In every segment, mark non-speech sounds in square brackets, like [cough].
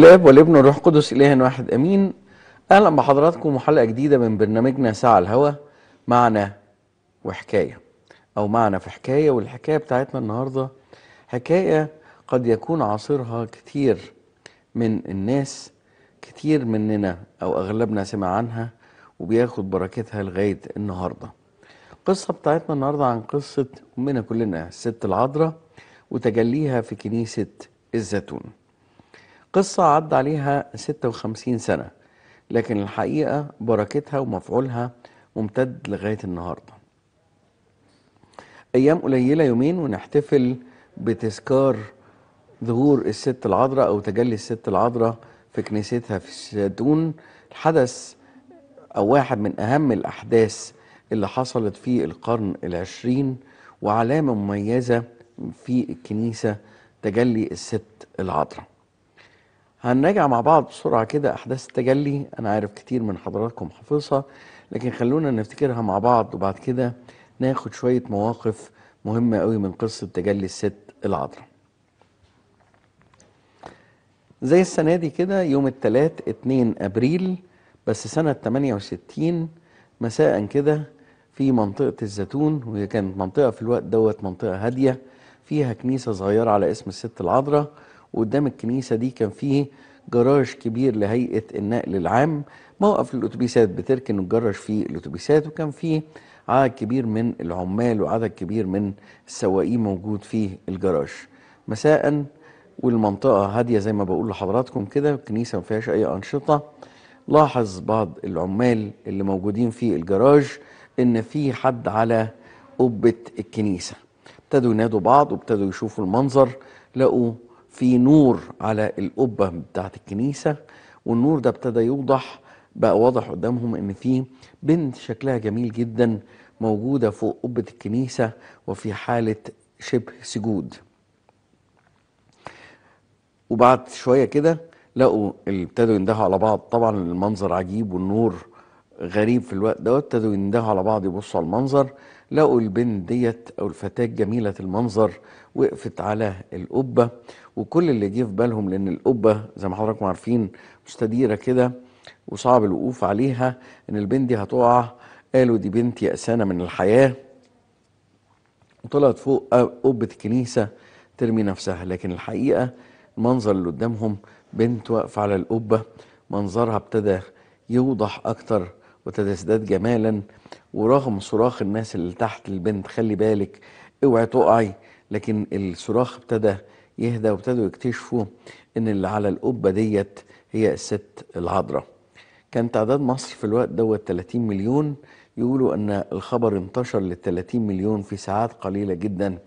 الاب والابن والروح القدس اله واحد امين اهلا بحضراتكم وحلقه جديده من برنامجنا ساعه الهوا معنا وحكايه او معنا في حكايه والحكايه بتاعتنا النهارده حكايه قد يكون عاصرها كتير من الناس كتير مننا او اغلبنا سمع عنها وبياخد بركتها لغايه النهارده القصه بتاعتنا النهارده عن قصه امنا كلنا الست العذراء وتجليها في كنيسه الزيتون قصة عدى عليها 56 سنة لكن الحقيقة بركتها ومفعولها ممتد لغاية النهاردة أيام قليلة يومين ونحتفل بتذكار ظهور الست العذراء أو تجلي الست العذراء في كنيستها في الشادون الحدث أو واحد من أهم الأحداث اللي حصلت في القرن العشرين وعلامة مميزة في الكنيسة تجلي الست العذراء هنراجع مع بعض بسرعة كده أحداث التجلي أنا عارف كتير من حضراتكم حافظها لكن خلونا نفتكرها مع بعض وبعد كده ناخد شوية مواقف مهمة قوي من قصة تجلي الست العذراء زي السنة دي كده يوم الثلاث 2 أبريل بس سنة 68 مساء كده في منطقة الزيتون وهي كانت منطقة في الوقت دوت منطقة هادية فيها كنيسة صغيرة على اسم الست العذراء وقدام الكنيسة دي كان فيه جراج كبير لهيئة النقل العام موقف للأتوبيسات بتركن الجراج فيه الأتوبيسات وكان فيه عدد كبير من العمال وعدد كبير من السواقين موجود في الجراج مساء والمنطقة هادية زي ما بقول لحضراتكم كده الكنيسة ما فيهاش أي أنشطة لاحظ بعض العمال اللي موجودين في الجراج إن في حد على قبة الكنيسة ابتدوا ينادوا بعض وابتدوا يشوفوا المنظر لقوا في نور على القبه بتاعت الكنيسه والنور ده ابتدى يوضح بقى واضح قدامهم ان في بنت شكلها جميل جدا موجوده فوق قبه الكنيسه وفي حاله شبه سجود وبعد شويه كده لقوا ابتدوا يندهوا على بعض طبعا المنظر عجيب والنور غريب في الوقت دوت ابتدوا يندهوا على بعض يبصوا على المنظر لقوا البنت ديت او الفتاه جميله المنظر وقفت على القبه وكل اللي جه في بالهم لان القبه زي ما حضراتكم عارفين مستديره كده وصعب الوقوف عليها ان البنت دي هتقع قالوا دي بنت يأسانة من الحياة وطلعت فوق قبة الكنيسة ترمي نفسها لكن الحقيقة المنظر اللي قدامهم بنت واقفة على القبة منظرها ابتدى يوضح أكتر يزداد جمالا ورغم صراخ الناس اللي تحت البنت خلي بالك اوعي تقعي لكن الصراخ ابتدى يهدى وابتدوا يكتشفوا ان اللي على القبه ديت هي الست العذراء كان تعداد مصر في الوقت دوت 30 مليون يقولوا ان الخبر انتشر لل 30 مليون في ساعات قليله جدا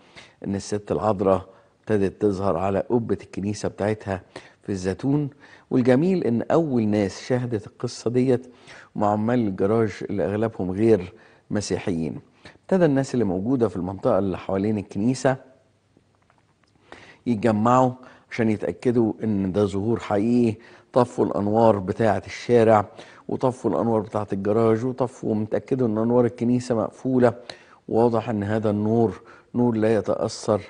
ان الست العذراء ابتدت تظهر على قبه الكنيسه بتاعتها في الزيتون والجميل ان اول ناس شهدت القصه ديت مع عمال الجراج اللي اغلبهم غير مسيحيين ابتدى الناس اللي موجوده في المنطقه اللي حوالين الكنيسه يتجمعوا عشان يتأكدوا إن ده ظهور حقيقي طفوا الأنوار بتاعة الشارع وطفوا الأنوار بتاعة الجراج وطفوا متأكدوا إن أنوار الكنيسة مقفولة واضح إن هذا النور نور لا يتأثر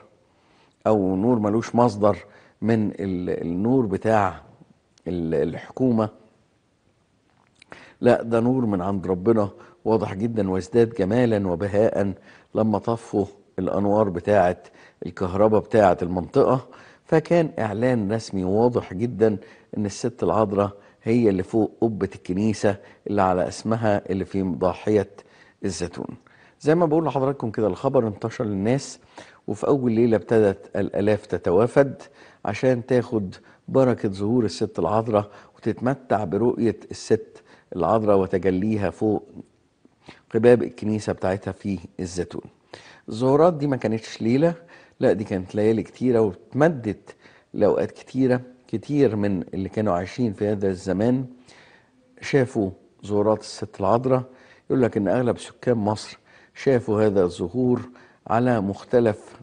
أو نور ملوش مصدر من النور بتاع الحكومة لا ده نور من عند ربنا واضح جدا وازداد جمالا وبهاء لما طفوا الأنوار بتاعة الكهرباء بتاعة المنطقة فكان إعلان رسمي واضح جدا إن الست العذراء هي اللي فوق قبة الكنيسة اللي على اسمها اللي في ضاحية الزيتون زي ما بقول لحضراتكم كده الخبر انتشر للناس وفي أول ليلة ابتدت الآلاف تتوافد عشان تاخد بركة ظهور الست العذراء وتتمتع برؤية الست العذراء وتجليها فوق قباب الكنيسة بتاعتها في الزيتون الظهورات دي ما كانتش ليلة لا دي كانت ليالي كتيرة واتمدت لأوقات كتيرة كتير من اللي كانوا عايشين في هذا الزمان شافوا زهورات الست العذراء يقول لك إن أغلب سكان مصر شافوا هذا الزهور على مختلف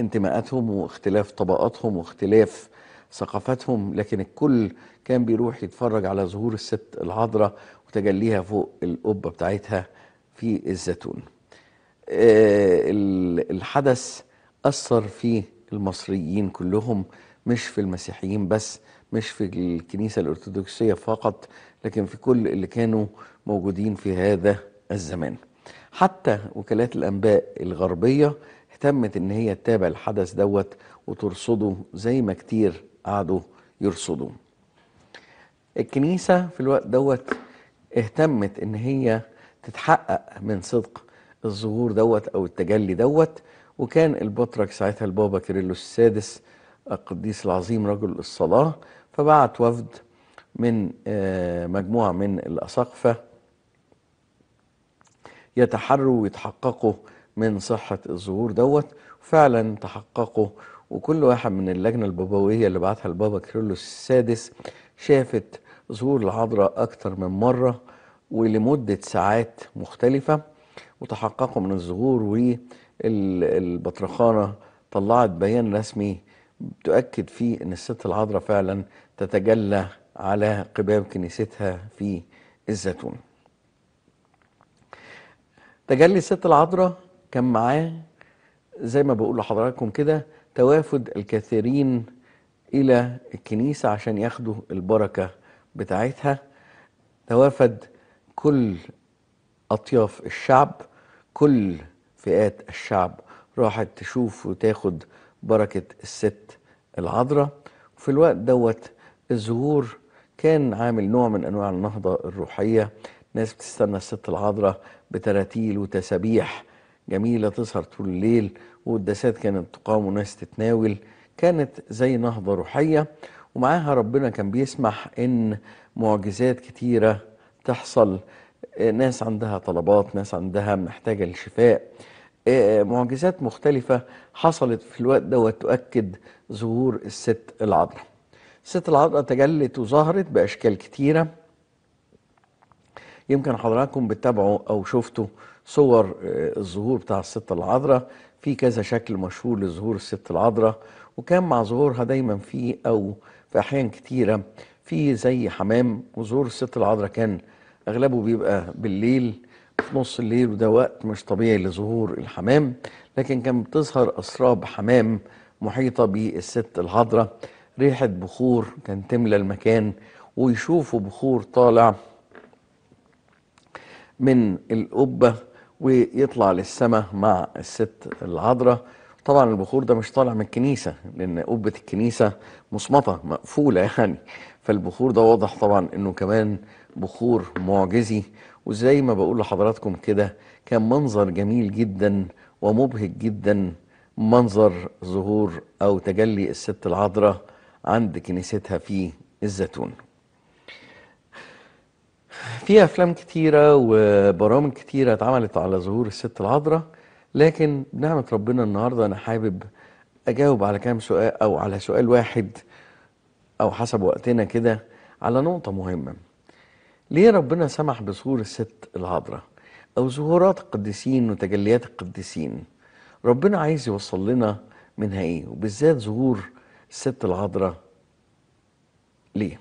انتماءاتهم واختلاف طبقاتهم واختلاف ثقافتهم لكن الكل كان بيروح يتفرج على ظهور الست العذراء وتجليها فوق القبه بتاعتها في الزيتون آه، الحدث أثر في المصريين كلهم مش في المسيحيين بس مش في الكنيسة الأرثوذكسية فقط لكن في كل اللي كانوا موجودين في هذا الزمان حتى وكالات الأنباء الغربية اهتمت إن هي تتابع الحدث دوت وترصده زي ما كتير قعدوا يرصدوا الكنيسة في الوقت دوت اهتمت إن هي تتحقق من صدق الظهور دوت أو التجلي دوت وكان البطرك ساعتها البابا كيرلس السادس القديس العظيم رجل الصلاة فبعت وفد من آه، مجموعة من الأساقفة يتحروا ويتحققوا من صحة الظهور دوت فعلا تحققوا وكل واحد من اللجنة البابوية اللي بعتها البابا كيرلس السادس شافت ظهور العذراء اكثر من مرة ولمدة ساعات مختلفة وتحققوا من الظهور والبطرخانة طلعت بيان رسمي تؤكد فيه أن الست العذراء فعلا تتجلى على قباب كنيستها في الزيتون تجلي الست العذراء كان معاه زي ما بقول لحضراتكم كده توافد الكثيرين إلى الكنيسة عشان ياخدوا البركة بتاعتها توافد كل أطياف الشعب كل فئات الشعب راحت تشوف وتاخد بركة الست العذراء وفي الوقت دوت الزهور كان عامل نوع من أنواع النهضة الروحية ناس بتستنى الست العذراء بتراتيل وتسابيح جميلة تسهر طول الليل والدسات كانت تقام وناس تتناول كانت زي نهضة روحية ومعاها ربنا كان بيسمح إن معجزات كتيرة تحصل إيه، ناس عندها طلبات ناس عندها محتاجة للشفاء إيه، معجزات مختلفة حصلت في الوقت دوت تؤكد ظهور الست العذراء الست العذراء تجلت وظهرت بأشكال كتيرة يمكن حضراتكم بتتابعوا أو شفتوا صور آه، الظهور بتاع الست العذراء في كذا شكل مشهور لظهور الست العذراء وكان مع ظهورها دايما في أو في أحيان كتيرة في زي حمام وظهور الست العذراء كان اغلبه بيبقى بالليل في نص الليل وده وقت مش طبيعي لظهور الحمام لكن كان بتظهر اسراب حمام محيطه بالست الحضرة ريحه بخور كان تملى المكان ويشوفوا بخور طالع من القبه ويطلع للسماء مع الست العذراء طبعا البخور ده مش طالع من الكنيسه لان قبه الكنيسه مصمطه مقفوله يعني فالبخور ده واضح طبعا انه كمان بخور معجزي وزي ما بقول لحضراتكم كده كان منظر جميل جدا ومبهج جدا منظر ظهور أو تجلي الست العذراء عند كنيستها في الزيتون في أفلام كتيرة وبرامج كتيرة اتعملت على ظهور الست العذراء لكن بنعمة ربنا النهاردة أنا حابب أجاوب على كام سؤال أو على سؤال واحد أو حسب وقتنا كده على نقطة مهمة ليه ربنا سمح بظهور الست العذراء أو ظهورات القديسين وتجليات القديسين ربنا عايز يوصل لنا منها إيه وبالذات ظهور الست العذراء ليه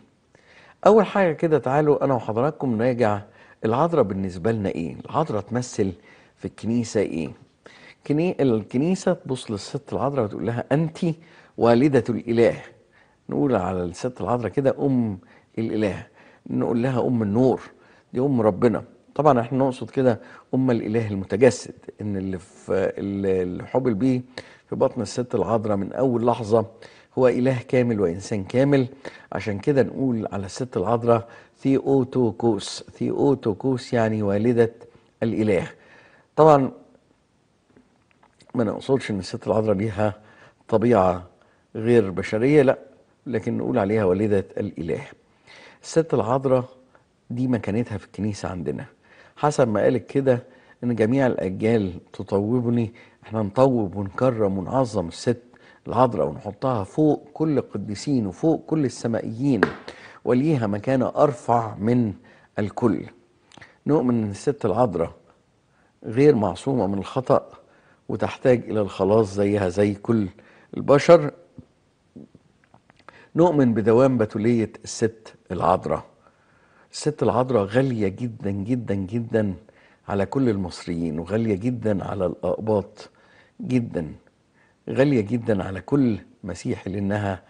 أول حاجة كده تعالوا أنا وحضراتكم نراجع العذراء بالنسبة لنا إيه العذراء تمثل في الكنيسة إيه كني الكنيسة تبص للست العذراء وتقول لها أنت والدة الإله نقول على الست العذراء كده أم الإله نقول لها أم النور دي أم ربنا طبعا احنا نقصد كده أم الإله المتجسد إن اللي في اللي حبل بيه في بطن الست العذراء من أول لحظة هو إله كامل وإنسان كامل عشان كده نقول على الست العذراء ثيوتوكوس ثيوتوكوس يعني والدة الإله طبعا ما نقصدش إن الست العذراء ليها طبيعة غير بشرية لا لكن نقول عليها والدة الإله الست العذراء دي مكانتها في الكنيسة عندنا حسب ما قالت كده إن جميع الأجيال تطوبني إحنا نطوب ونكرم ونعظم الست العذراء ونحطها فوق كل القديسين وفوق كل السمائيين وليها مكانة أرفع من الكل نؤمن إن الست العذراء غير معصومة من الخطأ وتحتاج إلى الخلاص زيها زي كل البشر نؤمن بدوام بتولية الست العذراء الست العذراء غالية جدا جدا جدا على كل المصريين وغالية جدا على الأقباط جدا غالية جدا على كل مسيحي لأنها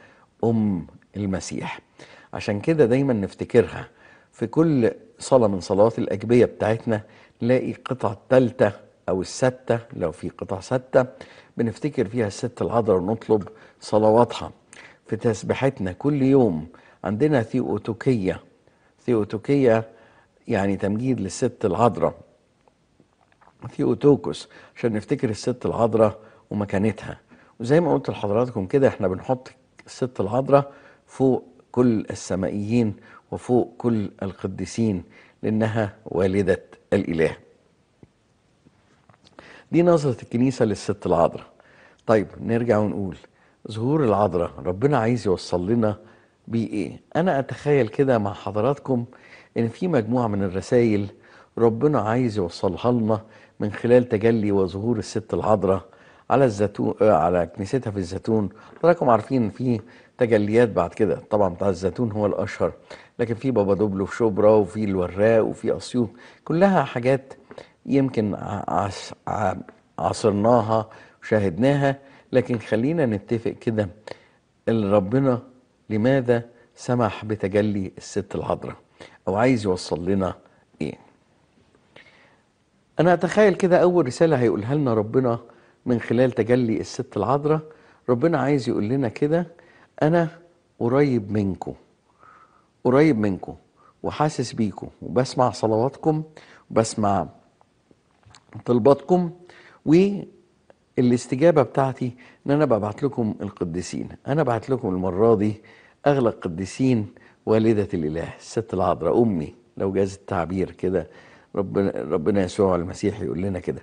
أم المسيح عشان كده دايما نفتكرها في كل صلاة من صلوات الأجبية بتاعتنا نلاقي قطعة الثالثه أو الستة لو في قطع ستة بنفتكر فيها الست العذراء ونطلب صلواتها في تسبيحتنا كل يوم عندنا ثيوتوكية ثيوتوكية يعني تمجيد للست العذراء ثيوتوكوس عشان نفتكر الست العذراء ومكانتها وزي ما قلت لحضراتكم كده احنا بنحط الست العذراء فوق كل السمائيين وفوق كل القديسين لأنها والدة الإله دي نظرة الكنيسة للست العذراء طيب نرجع ونقول ظهور العذراء ربنا عايز يوصل لنا بإيه أنا أتخيل كده مع حضراتكم إن في مجموعة من الرسائل ربنا عايز يوصلها لنا من خلال تجلي وظهور الست العذراء على الزيتون آه، على كنيستها في الزيتون حضراتكم عارفين في تجليات بعد كده طبعا بتاع الزيتون هو الاشهر لكن في بابا دوبلو في شبرا وفي الوراق وفي اسيوط كلها حاجات يمكن عاصرناها عصرناها وشاهدناها لكن خلينا نتفق كده اللي ربنا لماذا سمح بتجلي الست العذراء او عايز يوصل لنا ايه انا اتخيل كده اول رساله هيقولها لنا ربنا من خلال تجلي الست العذراء ربنا عايز يقول لنا كده انا قريب منكم قريب منكم وحاسس بيكم وبسمع صلواتكم وبسمع طلباتكم و الاستجابه بتاعتي ان انا ببعت لكم القديسين انا بعت لكم المره دي اغلى القديسين والده الاله الست العذراء امي لو جاز التعبير كده ربنا ربنا يسوع المسيح يقول لنا كده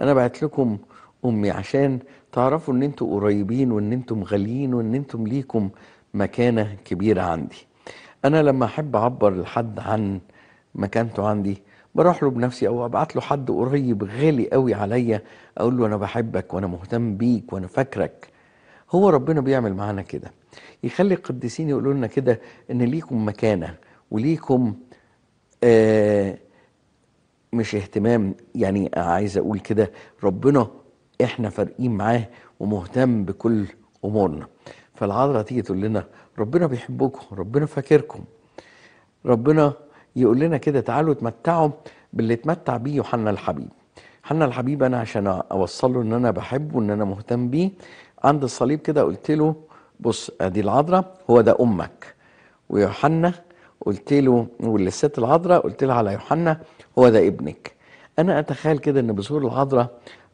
انا بعت لكم امي عشان تعرفوا ان انتم قريبين وان انتم غاليين وان انتم ليكم مكانه كبيره عندي انا لما احب اعبر لحد عن مكانته عندي بروح له بنفسي او ابعت له حد قريب غالي قوي عليا اقول له انا بحبك وانا مهتم بيك وانا فاكرك هو ربنا بيعمل معانا كده يخلي القديسين يقولوا لنا كده ان ليكم مكانه وليكم آه مش اهتمام يعني عايز اقول كده ربنا احنا فارقين معاه ومهتم بكل امورنا فالعذراء تيجي تقول لنا ربنا بيحبكم ربنا فاكركم ربنا يقول لنا كده تعالوا اتمتعوا باللي اتمتع بيه يوحنا الحبيب حنا الحبيب انا عشان اوصله ان انا بحبه ان انا مهتم بيه عند الصليب كده قلت له بص ادي العذراء هو ده امك ويوحنا قلت له والست العذراء قلت لها على يوحنا هو ده ابنك انا اتخيل كده ان بظهور العذراء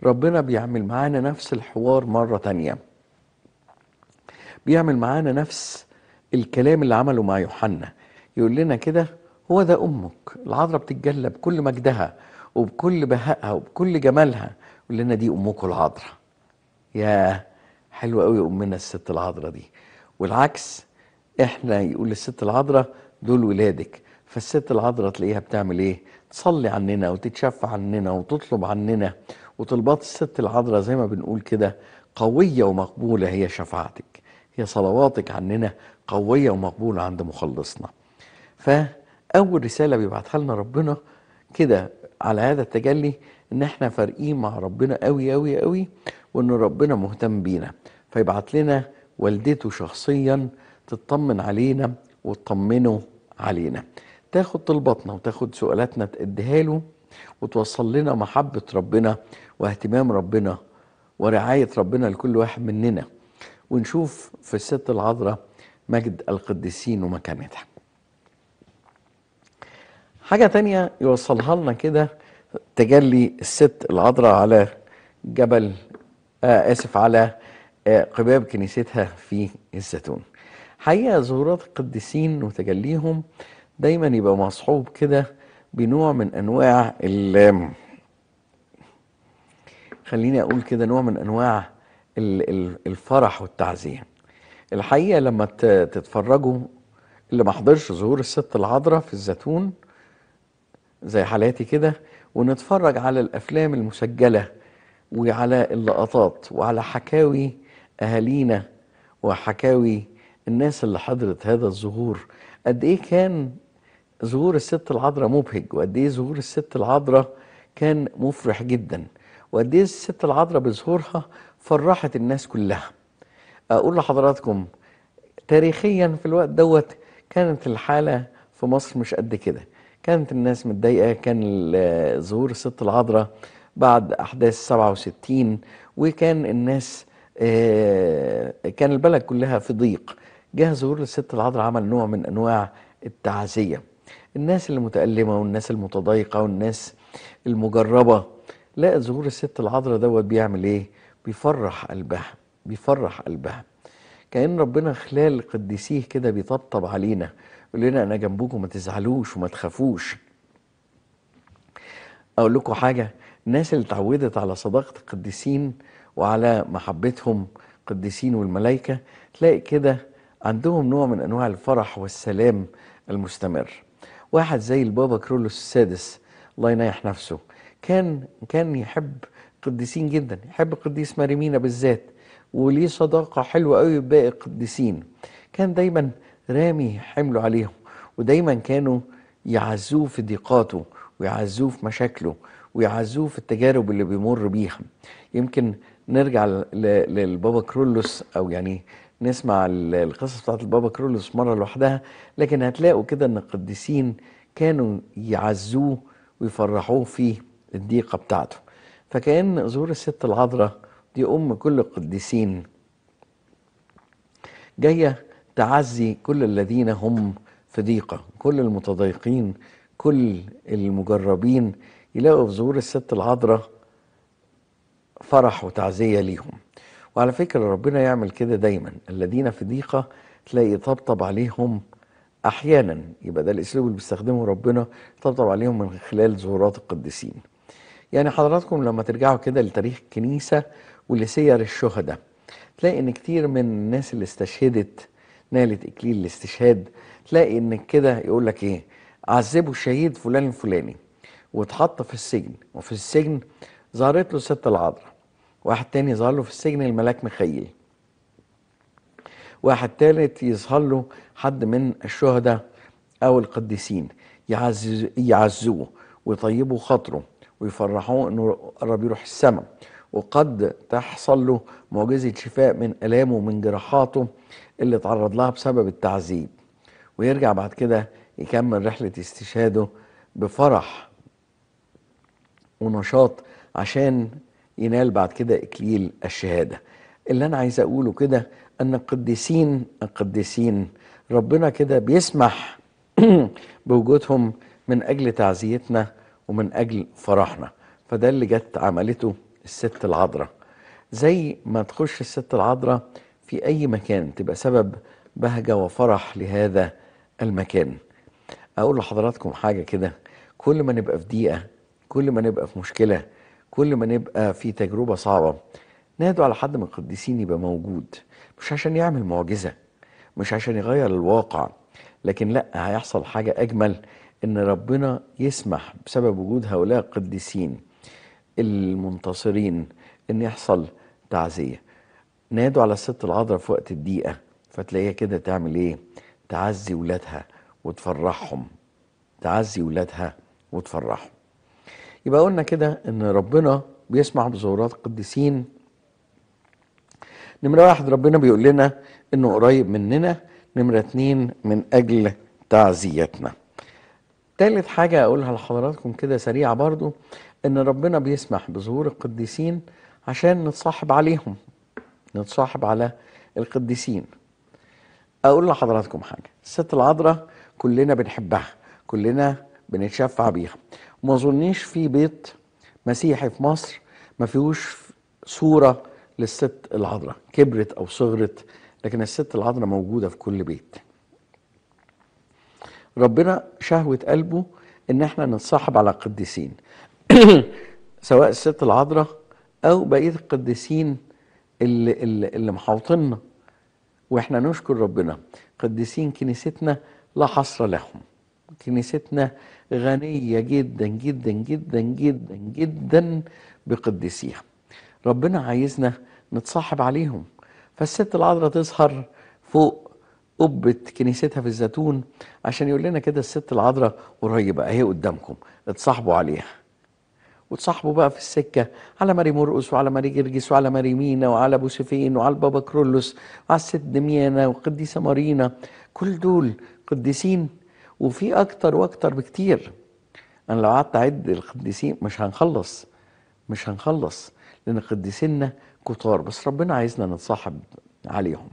ربنا بيعمل معانا نفس الحوار مره تانية بيعمل معانا نفس الكلام اللي عمله مع يوحنا يقول لنا كده هو ده أمك العذراء بتتجلى بكل مجدها وبكل بهائها وبكل جمالها يقول لنا دي أمكم العذراء يا حلوة قوي أمنا الست العذراء دي والعكس إحنا يقول للست العذراء دول ولادك فالست العذراء تلاقيها بتعمل إيه تصلي عننا وتتشفع عننا وتطلب عننا وطلبات الست العذراء زي ما بنقول كده قوية ومقبولة هي شفاعتك هي صلواتك عننا قوية ومقبولة عند مخلصنا ف اول رساله بيبعتها لنا ربنا كده على هذا التجلي ان احنا فارقين مع ربنا قوي قوي قوي وان ربنا مهتم بينا فيبعت لنا والدته شخصيا تطمن علينا وتطمنه علينا تاخد طلباتنا وتاخد سؤالاتنا تأديها له وتوصل لنا محبة ربنا واهتمام ربنا ورعاية ربنا لكل واحد مننا ونشوف في الست العذراء مجد القديسين ومكانتها حاجة تانية يوصلها لنا كده تجلي الست العذراء على جبل آه آسف على آه قباب كنيستها في الزيتون حقيقة ظهورات القديسين وتجليهم دايما يبقى مصحوب كده بنوع من أنواع ال خليني أقول كده نوع من أنواع الفرح والتعزية الحقيقة لما تتفرجوا اللي ما حضرش ظهور الست العذراء في الزيتون زي حالاتي كده ونتفرج على الافلام المسجله وعلى اللقطات وعلى حكاوي اهالينا وحكاوي الناس اللي حضرت هذا الظهور قد ايه كان ظهور الست العذراء مبهج وقد ايه ظهور الست العذراء كان مفرح جدا وقد ايه الست العذراء بظهورها فرحت الناس كلها اقول لحضراتكم تاريخيا في الوقت دوت كانت الحاله في مصر مش قد كده كانت الناس متضايقة كان ظهور الست العذراء بعد أحداث 67 وكان الناس آه، كان البلد كلها في ضيق جه ظهور الست العذراء عمل نوع من أنواع التعزية الناس اللي متألمة والناس المتضايقة والناس المجربة لقت ظهور الست العذراء دوت بيعمل إيه؟ بيفرح قلبها بيفرح قلبها كأن ربنا خلال قديسيه كده بيطبطب علينا يقول لنا انا جنبكم ما تزعلوش وما تخافوش اقول لكم حاجه الناس اللي اتعودت على صداقه القديسين وعلى محبتهم القديسين والملائكه تلاقي كده عندهم نوع من انواع الفرح والسلام المستمر واحد زي البابا كرولوس السادس الله ينيح نفسه كان كان يحب قديسين جدا يحب قديس ماريمينا بالذات وليه صداقه حلوه قوي بباقي القديسين كان دايما رامي حمله عليهم ودايما كانوا يعزوه في ضيقاته ويعزوه في مشاكله ويعزوه في التجارب اللي بيمر بيها يمكن نرجع للبابا كرولوس او يعني نسمع القصص بتاعت البابا كرولوس مره لوحدها لكن هتلاقوا كده ان القديسين كانوا يعزوه ويفرحوه في الضيقه بتاعته فكان ظهور الست العذراء دي ام كل القديسين جايه تعزي كل الذين هم في ضيقة كل المتضايقين كل المجربين يلاقوا في ظهور الست العذراء فرح وتعزية ليهم وعلى فكرة ربنا يعمل كده دايما الذين في ضيقة تلاقي طبطب عليهم أحيانا يبقى ده الأسلوب اللي بيستخدمه ربنا طبطب عليهم من خلال ظهورات القديسين يعني حضراتكم لما ترجعوا كده لتاريخ الكنيسة ولسير الشهداء تلاقي ان كتير من الناس اللي استشهدت نالت اكليل الاستشهاد تلاقي انك كده يقول لك ايه عذبوا الشهيد فلان الفلاني واتحط في السجن وفي السجن ظهرت له ست العذراء واحد تاني ظهر له في السجن الملاك مخيل واحد تالت يظهر له حد من الشهداء او القديسين يعزوه ويطيبوا خاطره ويفرحوه انه قرب يروح السماء وقد تحصل له معجزة شفاء من ألامه ومن جراحاته اللي تعرض لها بسبب التعذيب ويرجع بعد كده يكمل رحلة استشهاده بفرح ونشاط عشان ينال بعد كده إكليل الشهادة اللي أنا عايز أقوله كده أن القديسين القديسين ربنا كده بيسمح [clears throat] بوجودهم من أجل تعزيتنا ومن أجل فرحنا فده اللي جت عملته الست العذراء زي ما تخش الست العذراء في أي مكان تبقى سبب بهجة وفرح لهذا المكان أقول لحضراتكم حاجة كده كل ما نبقى في ضيقة كل ما نبقى في مشكلة كل ما نبقى في تجربة صعبة نادوا على حد من القديسين يبقى موجود مش عشان يعمل معجزة مش عشان يغير الواقع لكن لا هيحصل حاجة أجمل إن ربنا يسمح بسبب وجود هؤلاء القديسين المنتصرين ان يحصل تعزيه نادوا على الست العذراء في وقت الضيقه فتلاقيها كده تعمل ايه تعزي ولادها وتفرحهم تعزي ولادها وتفرحهم يبقى قلنا كده ان ربنا بيسمع بزورات القديسين نمرة واحد ربنا بيقول لنا انه قريب مننا نمرة اتنين من اجل تعزيتنا تالت حاجة اقولها لحضراتكم كده سريعة برضو ان ربنا بيسمح بظهور القديسين عشان نتصاحب عليهم نتصاحب على القديسين اقول لحضراتكم حاجه الست العذراء كلنا بنحبها كلنا بنتشفع بيها وما اظنيش في بيت مسيحي في مصر ما فيهوش صوره للست العذراء كبرت او صغرت لكن الست العذراء موجوده في كل بيت ربنا شهوه قلبه ان احنا نتصاحب على القديسين [coughs] سواء الست العذراء او بقيه القديسين اللي اللي, محاوطنا محاوطيننا واحنا نشكر ربنا قديسين كنيستنا لا حصر لهم كنيستنا غنيه جدا جدا جدا جدا جدا بقديسيها ربنا عايزنا نتصاحب عليهم فالست العذراء تظهر فوق قبة كنيستها في الزيتون عشان يقول لنا كده الست العذراء قريبة اهي قدامكم اتصاحبوا عليها وتصاحبه بقى في السكة على ماري مرقس وعلى ماري جرجس وعلى ماري مينا وعلى بوسيفين وعلى البابا كرولوس وعلى الست دميانة وقديسة مارينا كل دول قديسين وفي أكتر وأكتر بكتير أنا لو قعدت أعد القديسين مش هنخلص مش هنخلص لأن قديسينا كتار بس ربنا عايزنا نتصاحب عليهم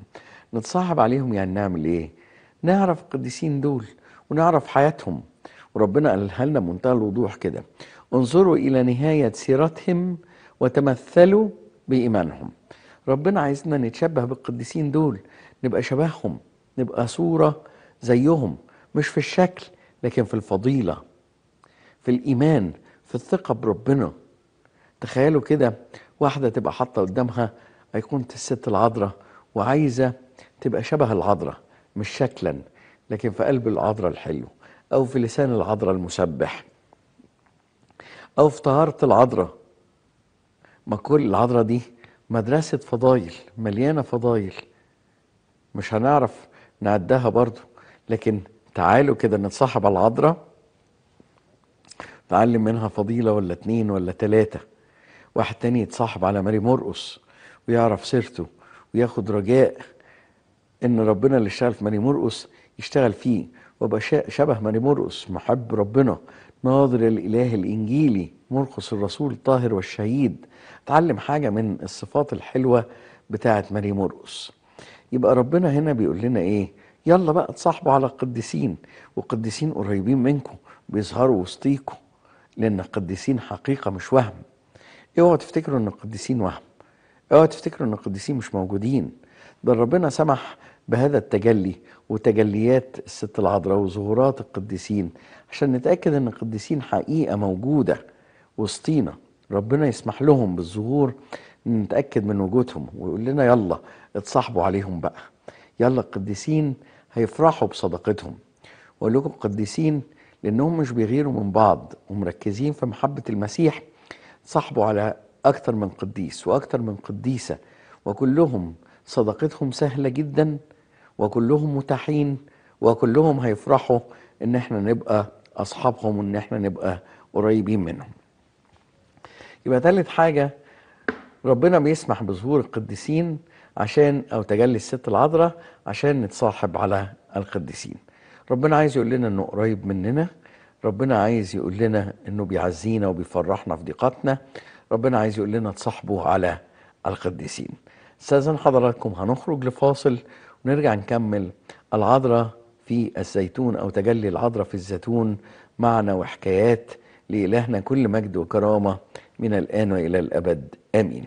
نتصاحب عليهم يعني نعمل إيه؟ نعرف القديسين دول ونعرف حياتهم وربنا قالها لنا بمنتهى الوضوح كده انظروا إلى نهاية سيرتهم وتمثلوا بإيمانهم ربنا عايزنا نتشبه بالقديسين دول نبقى شبههم نبقى صورة زيهم مش في الشكل لكن في الفضيلة في الإيمان في الثقة بربنا تخيلوا كده واحدة تبقى حاطة قدامها أيقونة الست العذراء وعايزة تبقى شبه العذراء مش شكلا لكن في قلب العذراء الحلو أو في لسان العذراء المسبح أو في طهارة العذراء ما كل العذراء دي مدرسة فضايل مليانة فضايل مش هنعرف نعدها برضو لكن تعالوا كده نتصاحب على العذراء نتعلم منها فضيلة ولا اتنين ولا تلاتة واحد تاني يتصاحب على ماري مرقص ويعرف سيرته وياخد رجاء ان ربنا اللي اشتغل في ماري مرقص يشتغل فيه وابقى شبه ماري مرقص محب ربنا ناظر الإله الإنجيلي مرقس الرسول الطاهر والشهيد اتعلم حاجة من الصفات الحلوة بتاعة ماري مرقس يبقى ربنا هنا بيقول لنا إيه يلا بقى تصاحبوا على القديسين والقديسين قريبين منكم بيظهروا وسطيكم لأن القديسين حقيقة مش وهم اوعوا تفتكروا ان القديسين وهم اوعوا تفتكروا ان القديسين مش موجودين ده ربنا سمح بهذا التجلي وتجليات الست العذراء وظهورات القديسين عشان نتأكد أن القديسين حقيقة موجودة وسطينا ربنا يسمح لهم بالظهور نتأكد من وجودهم ويقول لنا يلا اتصاحبوا عليهم بقى يلا القديسين هيفرحوا بصداقتهم وأقول لكم قديسين لأنهم مش بيغيروا من بعض ومركزين في محبة المسيح صاحبوا على اكثر من قديس واكثر من قديسة وكلهم صداقتهم سهلة جدا وكلهم متاحين وكلهم هيفرحوا إن احنا نبقى اصحابهم ان احنا نبقى قريبين منهم يبقى ثالث حاجه ربنا بيسمح بظهور القديسين عشان او تجلي الست العذراء عشان نتصاحب على القديسين ربنا عايز يقول لنا انه قريب مننا ربنا عايز يقول لنا انه بيعزينا وبيفرحنا في ضيقاتنا ربنا عايز يقول لنا تصاحبوا على القديسين استاذن حضراتكم هنخرج لفاصل ونرجع نكمل العذراء في الزيتون أو تجلي العذراء في الزيتون معنى وحكايات لإلهنا كل مجد وكرامة من الآن وإلى الأبد آمين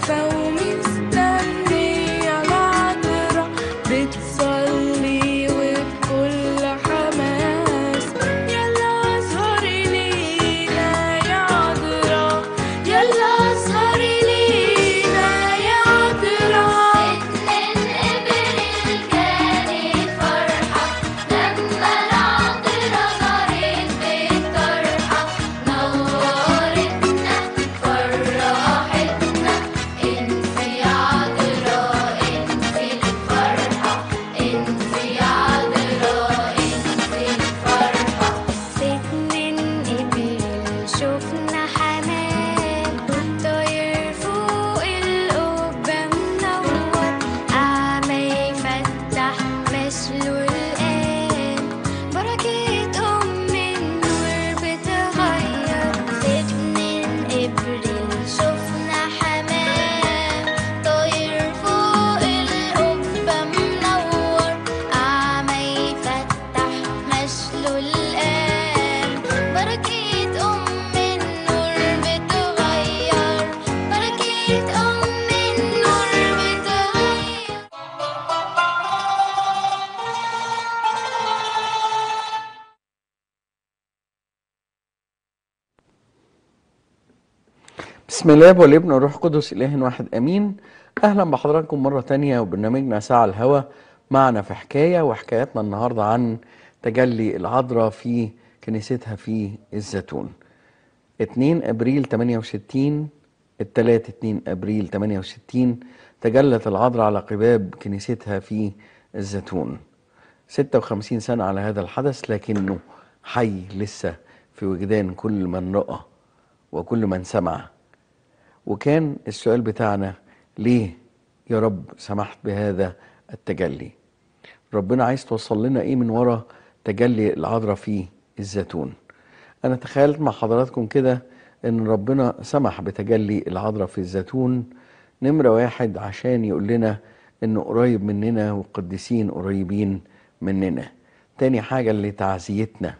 found الاب والابن والروح القدس اله واحد امين اهلا بحضراتكم مره تانية وبرنامجنا ساعه الهوا معنا في حكايه وحكايتنا النهارده عن تجلي العذراء في كنيستها في الزيتون 2 ابريل 68 الثلاث 2 ابريل 68 تجلت العذراء على قباب كنيستها في الزيتون 56 سنه على هذا الحدث لكنه حي لسه في وجدان كل من رأى وكل من سمع وكان السؤال بتاعنا ليه يا رب سمحت بهذا التجلي ربنا عايز توصل لنا ايه من ورا تجلي العذراء في الزيتون انا تخيلت مع حضراتكم كده ان ربنا سمح بتجلي العذراء في الزيتون نمرة واحد عشان يقول لنا انه قريب مننا وقدسين قريبين مننا تاني حاجة اللي تعزيتنا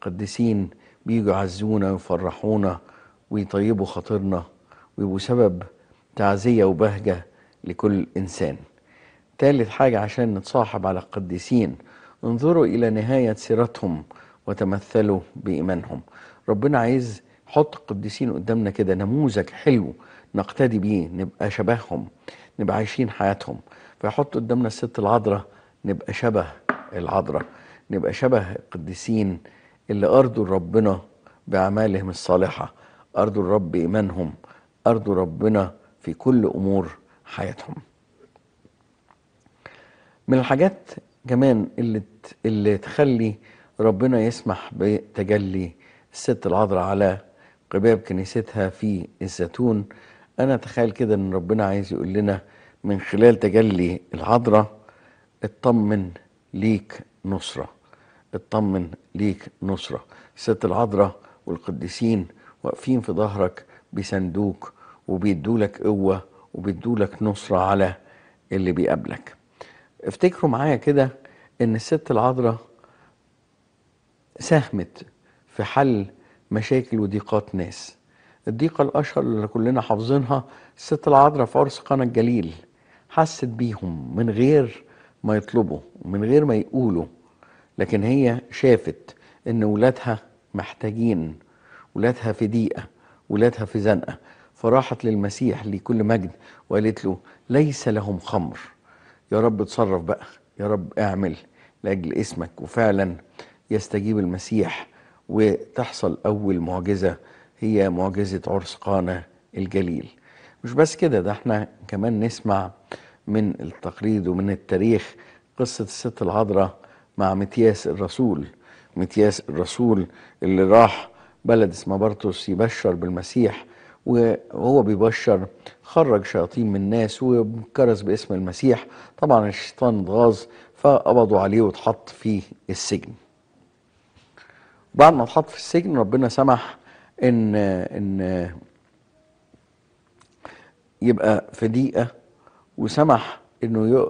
قديسين بيجوا يعزونا ويفرحونا ويطيبوا خاطرنا ويبقوا سبب تعزية وبهجة لكل إنسان ثالث حاجة عشان نتصاحب على القديسين انظروا إلى نهاية سيرتهم وتمثلوا بإيمانهم ربنا عايز حط القديسين قدامنا كده نموذج حلو نقتدي بيه نبقى شبههم نبقى عايشين حياتهم فيحط قدامنا الست العذراء نبقى شبه العذراء نبقى شبه القديسين اللي أرضوا ربنا بأعمالهم الصالحة أرضوا الرب إيمانهم أرضوا ربنا في كل أمور حياتهم من الحاجات كمان اللي اللي تخلي ربنا يسمح بتجلي الست العذراء على قباب كنيستها في الزيتون انا اتخيل كده ان ربنا عايز يقول لنا من خلال تجلي العذراء اطمن ليك نصره اطمن ليك نصره الست العذراء والقديسين واقفين في ظهرك بصندوق وبيدولك قوة وبيدولك نصرة على اللي بيقابلك افتكروا معايا كده ان الست العذراء ساهمت في حل مشاكل وضيقات ناس الضيقة الأشهر اللي كلنا حافظينها الست العذراء في عرس قنا الجليل حست بيهم من غير ما يطلبوا ومن غير ما يقولوا لكن هي شافت ان ولادها محتاجين ولادها في ضيقة ولادها في زنقة فراحت للمسيح لكل مجد وقالت له ليس لهم خمر يا رب اتصرف بقى يا رب اعمل لاجل اسمك وفعلا يستجيب المسيح وتحصل اول معجزه هي معجزه عرس قانا الجليل مش بس كده ده احنا كمان نسمع من التقليد ومن التاريخ قصه الست العذراء مع متياس الرسول متياس الرسول اللي راح بلد اسمه بارتوس يبشر بالمسيح وهو بيبشر خرج شياطين من الناس وكرز باسم المسيح طبعا الشيطان اتغاظ فقبضوا عليه واتحط في السجن بعد ما اتحط في السجن ربنا سمح ان ان يبقى في دقيقه وسمح انه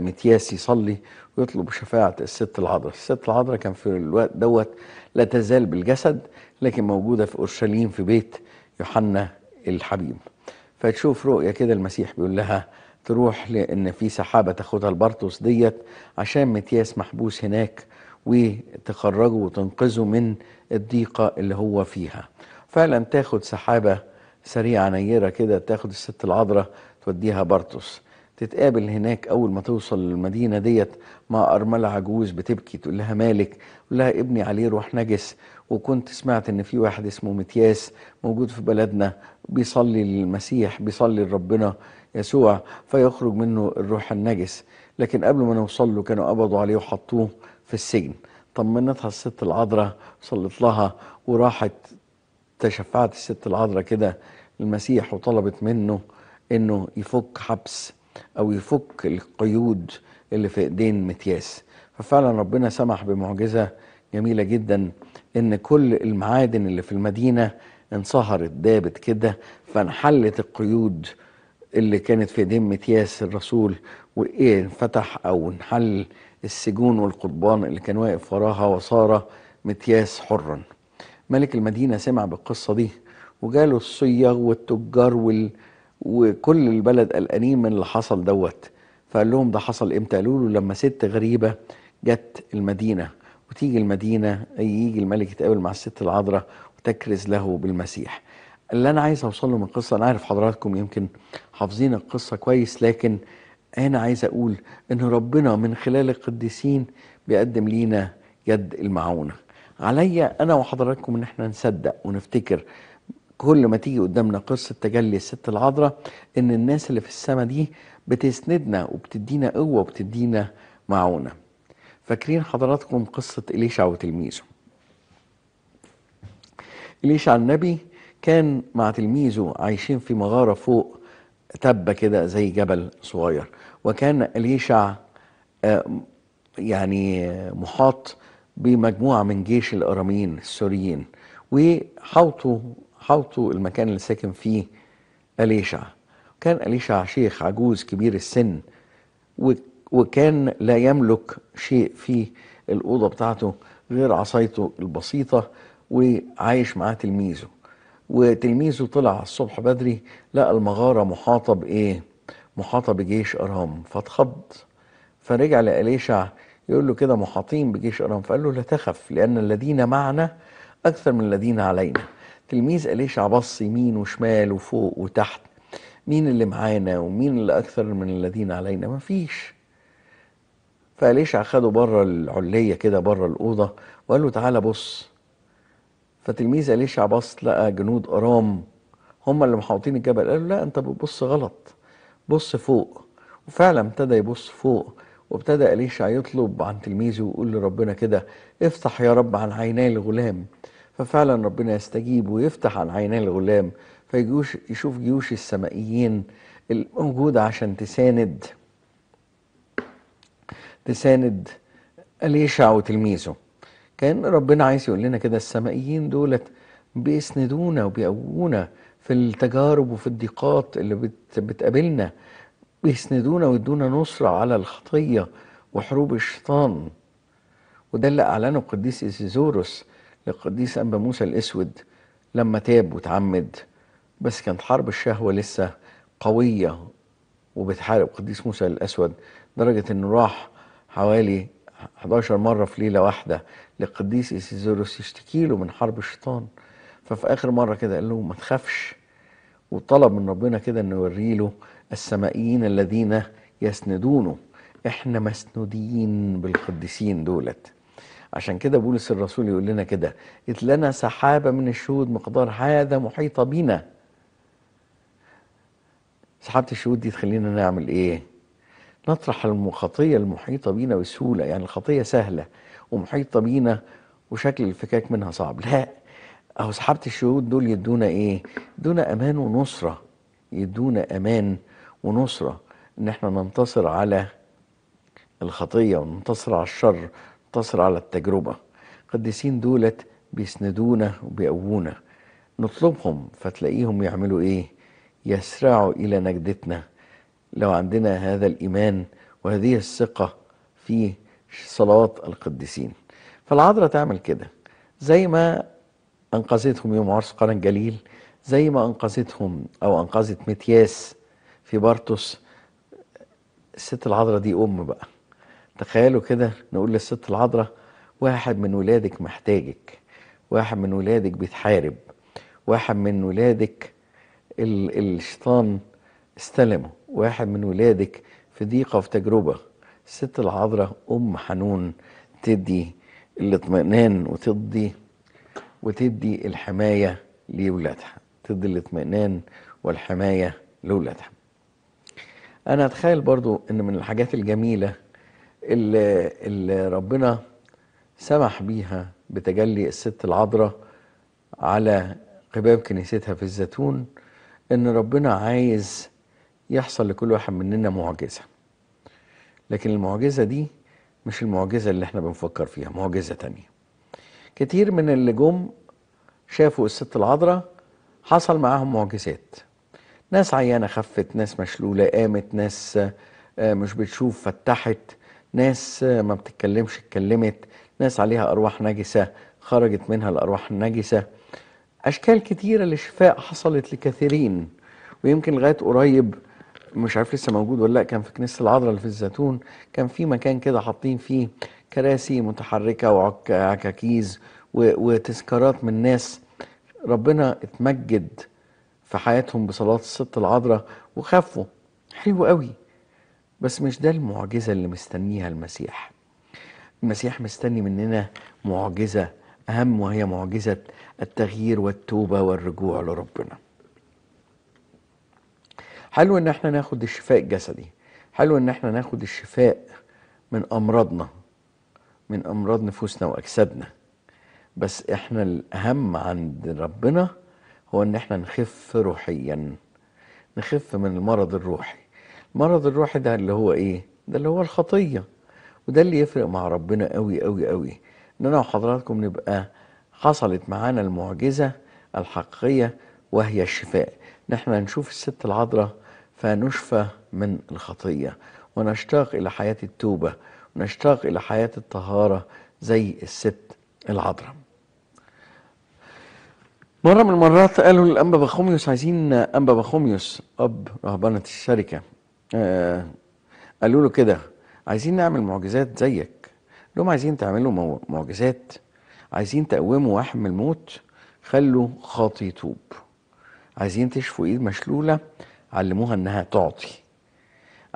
متياس يصلي ويطلب شفاعه الست العذراء، الست العذراء كان في الوقت دوت لا تزال بالجسد لكن موجوده في اورشليم في بيت يوحنا الحبيب فتشوف رؤية كده المسيح بيقول لها تروح لأن في سحابة تاخدها البرتوس ديت عشان متياس محبوس هناك وتخرجه وتنقذه من الضيقة اللي هو فيها فعلا تاخد سحابة سريعة نيرة كده تاخد الست العذراء توديها برتوس تتقابل هناك أول ما توصل للمدينة ديت مع أرملة عجوز بتبكي تقول لها مالك تقول لها ابني عليه روح نجس وكنت سمعت ان في واحد اسمه متياس موجود في بلدنا بيصلي للمسيح بيصلي لربنا يسوع فيخرج منه الروح النجس لكن قبل ما نوصل له كانوا قبضوا عليه وحطوه في السجن طمنتها الست العذراء صلت لها وراحت تشفعت الست العذراء كده المسيح وطلبت منه انه يفك حبس او يفك القيود اللي في ايدين متياس ففعلا ربنا سمح بمعجزه جميلة جدا ان كل المعادن اللي في المدينة انصهرت دابت كده فانحلت القيود اللي كانت في دم متياس الرسول وايه انفتح او انحل السجون والقضبان اللي كان واقف وراها وصار متياس حرا ملك المدينة سمع بالقصة دي وجاله الصياغ والتجار وال... وكل البلد قلقانين من اللي حصل دوت فقال لهم ده حصل امتى قالوا له لما ست غريبة جت المدينة وتيجي المدينة يجي الملك يتقابل مع الست العذراء وتكرز له بالمسيح اللي أنا عايز أوصله من القصة أنا عارف حضراتكم يمكن حافظين القصة كويس لكن أنا عايز أقول إن ربنا من خلال القديسين بيقدم لينا يد المعونة عليا أنا وحضراتكم إن إحنا نصدق ونفتكر كل ما تيجي قدامنا قصة تجلي الست العذراء إن الناس اللي في السماء دي بتسندنا وبتدينا قوة وبتدينا معونة فاكرين حضراتكم قصة إليشع وتلميذه إليشع النبي كان مع تلميذه عايشين في مغارة فوق تبة كده زي جبل صغير وكان إليشع يعني محاط بمجموعة من جيش الأراميين السوريين وحوطوا حوطوا المكان اللي ساكن فيه أليشع كان أليشع شيخ عجوز كبير السن وكان لا يملك شيء في الأوضة بتاعته غير عصايته البسيطة وعايش معاه تلميذه وتلميذه طلع الصبح بدري لقى المغارة محاطة بإيه؟ محاطة بجيش أرام فاتخض فرجع لأليشع يقول له كده محاطين بجيش أرام فقال له لا تخف لأن الذين معنا أكثر من الذين علينا تلميذ أليشع بص يمين وشمال وفوق وتحت مين اللي معانا ومين اللي أكثر من الذين علينا مفيش فأليشع خده بره العلية كده بره الأوضة وقال له تعالى بص فتلميذ أليشع بص لقى جنود أرام هم اللي محاوطين الجبل قال له لا أنت بتبص غلط بص فوق وفعلا ابتدى يبص فوق وابتدى أليشع يطلب عن تلميذه ويقول لربنا كده افتح يا رب عن عيني الغلام ففعلا ربنا يستجيب ويفتح عن عيني الغلام فيجوش يشوف جيوش السمائيين الموجودة عشان تساند تساند أليشع وتلميذه كان ربنا عايز يقول لنا كده السمائيين دولت بيسندونا وبيقوونا في التجارب وفي الضيقات اللي بتقابلنا بيسندونا ويدونا نصرة على الخطية وحروب الشيطان وده اللي أعلنه القديس إيزيزوروس للقديس أنبا موسى الأسود لما تاب وتعمد بس كانت حرب الشهوة لسه قوية وبتحارب قديس موسى الأسود درجة إنه راح حوالي 11 مرة في ليلة واحدة للقديس إيسيزوروس يشتكي له من حرب الشيطان ففي آخر مرة كده قال له ما تخافش وطلب من ربنا كده إنه يوري له السمائيين الذين يسندونه إحنا مسنودين بالقديسين دولت عشان كده بولس الرسول يقول لنا كده اتلنا لنا سحابة من الشهود مقدار هذا محيطة بينا سحابة الشهود دي تخلينا نعمل إيه؟ نطرح الخطية المحيطة بينا بسهولة يعني الخطية سهلة ومحيطة بينا وشكل الفكاك منها صعب لا أهو سحابة الشهود دول يدونا إيه يدونا أمان ونصرة يدونا أمان ونصرة إن إحنا ننتصر على الخطية وننتصر على الشر ننتصر على التجربة قديسين دولت بيسندونا وبيقوونا نطلبهم فتلاقيهم يعملوا إيه يسرعوا إلى نجدتنا لو عندنا هذا الإيمان وهذه الثقة في صلوات القديسين فالعذراء تعمل كده زي ما أنقذتهم يوم عرس قرن جليل زي ما أنقذتهم أو أنقذت متياس في بارتوس الست العذراء دي أم بقى تخيلوا كده نقول للست العذراء واحد من ولادك محتاجك واحد من ولادك بيتحارب واحد من ولادك الشيطان استلمه واحد من ولادك في ضيقة في تجربة الست العذراء أم حنون تدي الاطمئنان وتدي وتدي الحماية لولادها تدي الاطمئنان والحماية لولادها أنا أتخيل برضو أن من الحاجات الجميلة اللي, اللي ربنا سمح بيها بتجلي الست العذراء على قباب كنيستها في الزيتون ان ربنا عايز يحصل لكل واحد مننا معجزة لكن المعجزة دي مش المعجزة اللي احنا بنفكر فيها معجزة تانية كتير من اللي جم شافوا الست العذراء حصل معاهم معجزات ناس عيانة خفت ناس مشلولة قامت ناس آه، مش بتشوف فتحت ناس آه، ما بتتكلمش اتكلمت ناس عليها أرواح نجسة خرجت منها الأرواح النجسة أشكال كتيرة للشفاء حصلت لكثيرين ويمكن لغاية قريب مش عارف لسه موجود ولا لا كان في كنيسه العذراء اللي في الزيتون كان في مكان كده حاطين فيه كراسي متحركه وعكاكيز وتذكارات من ناس ربنا اتمجد في حياتهم بصلاه الست العذراء وخفوا حلو قوي بس مش ده المعجزه اللي مستنيها المسيح المسيح مستني مننا معجزه اهم وهي معجزه التغيير والتوبه والرجوع لربنا حلو ان احنا ناخد الشفاء الجسدي حلو ان احنا ناخد الشفاء من امراضنا من امراض نفوسنا واجسادنا بس احنا الاهم عند ربنا هو ان احنا نخف روحيا نخف من المرض الروحي المرض الروحي ده اللي هو ايه ده اللي هو الخطيه وده اللي يفرق مع ربنا قوي قوي قوي ان انا وحضراتكم نبقى حصلت معانا المعجزه الحقيقيه وهي الشفاء ان احنا نشوف الست العذراء فنشفى من الخطيه ونشتاق الى حياه التوبه ونشتاق الى حياه الطهاره زي الست العذراء مرة من المرات قالوا للأنبا بخوميوس عايزين أنبا بخوميوس أب رهبنة الشركة آه قالوا له كده عايزين نعمل معجزات زيك لهم عايزين تعملوا معجزات عايزين تقوموا واحد من الموت خلوا خاطي يتوب عايزين تشفوا ايد مشلوله علموها انها تعطي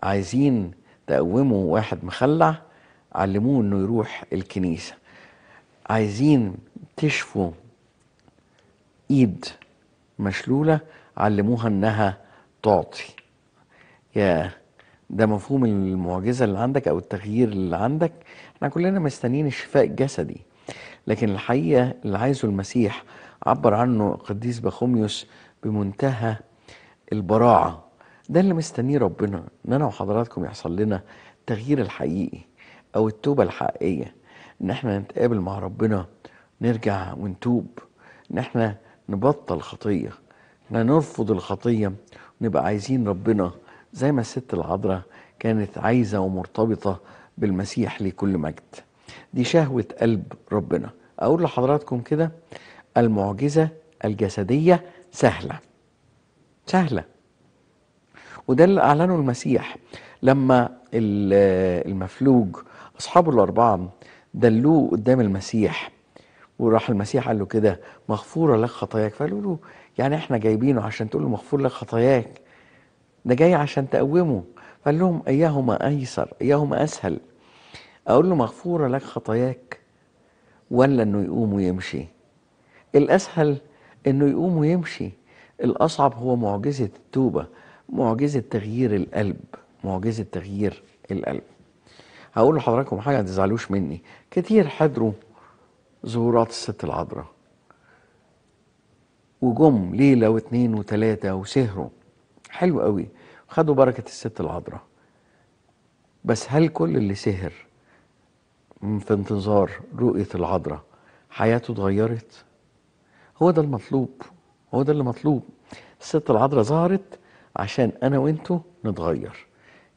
عايزين تقوموا واحد مخلع علموه انه يروح الكنيسه عايزين تشفوا ايد مشلوله علموها انها تعطي يا ده مفهوم المعجزه اللي عندك او التغيير اللي عندك احنا كلنا مستنيين الشفاء الجسدي لكن الحقيقه اللي عايزه المسيح عبر عنه قديس بخوميوس بمنتهى البراعه ده اللي مستنيه ربنا ان انا وحضراتكم يحصل لنا التغيير الحقيقي او التوبه الحقيقيه ان احنا نتقابل مع ربنا نرجع ونتوب ان احنا نبطل خطيه احنا نرفض الخطيه ونبقى عايزين ربنا زي ما الست العذراء كانت عايزه ومرتبطه بالمسيح لكل مجد دي شهوه قلب ربنا اقول لحضراتكم كده المعجزه الجسديه سهلة سهلة وده اللي أعلنه المسيح لما المفلوج أصحابه الأربعة دلوه قدام المسيح وراح المسيح قال له كده مغفورة لك خطاياك فقالوا له يعني احنا جايبينه عشان تقول له مغفور لك خطاياك ده جاي عشان تقومه فقال لهم ايهما ايسر ايهما اسهل اقول له مغفورة لك خطاياك ولا انه يقوم ويمشي الاسهل انه يقوم ويمشي الاصعب هو معجزه التوبه معجزه تغيير القلب معجزه تغيير القلب هقول لحضراتكم حاجه ما تزعلوش مني كتير حضروا ظهورات الست العذراء وجم ليله واثنين وثلاثه وسهروا حلو قوي خدوا بركه الست العذراء بس هل كل اللي سهر في انتظار رؤيه العذراء حياته اتغيرت هو ده المطلوب هو ده اللي مطلوب الست العذراء ظهرت عشان انا وانتو نتغير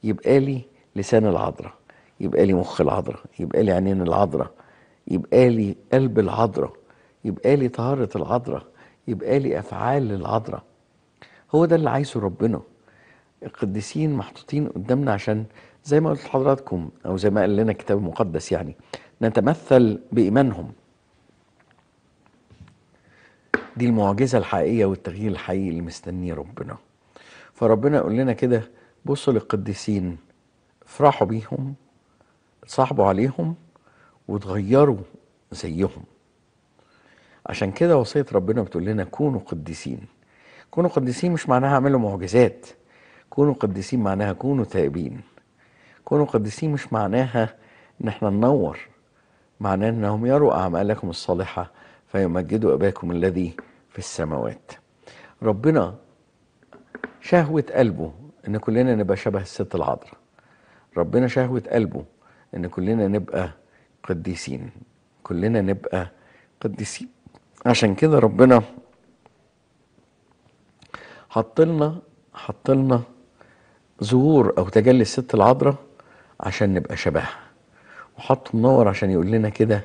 يبقى لي لسان العذراء يبقى لي مخ العذراء يبقى لي عينين العذراء يبقى لي قلب العذراء يبقى لي طهارة العذراء يبقى لي أفعال العذراء هو ده اللي عايزه ربنا القديسين محطوطين قدامنا عشان زي ما قلت لحضراتكم أو زي ما قال لنا الكتاب المقدس يعني نتمثل بإيمانهم دي المعجزة الحقيقية والتغيير الحقيقي اللي مستنيه ربنا فربنا يقول لنا كده بصوا للقديسين افرحوا بيهم اتصاحبوا عليهم وتغيروا زيهم عشان كده وصية ربنا بتقول لنا كونوا قديسين كونوا قديسين مش معناها اعملوا معجزات كونوا قديسين معناها كونوا تائبين كونوا قديسين مش معناها ان احنا ننور معناه انهم يروا اعمالكم الصالحه فيمجدوا أباكم الذي في السماوات ربنا شهوة قلبه إن كلنا نبقى شبه الست العذراء ربنا شهوة قلبه إن كلنا نبقى قديسين كلنا نبقى قديسين عشان كده ربنا حط لنا حط لنا ظهور او تجلي الست العذراء عشان نبقى شبهها وحط منور عشان يقول لنا كده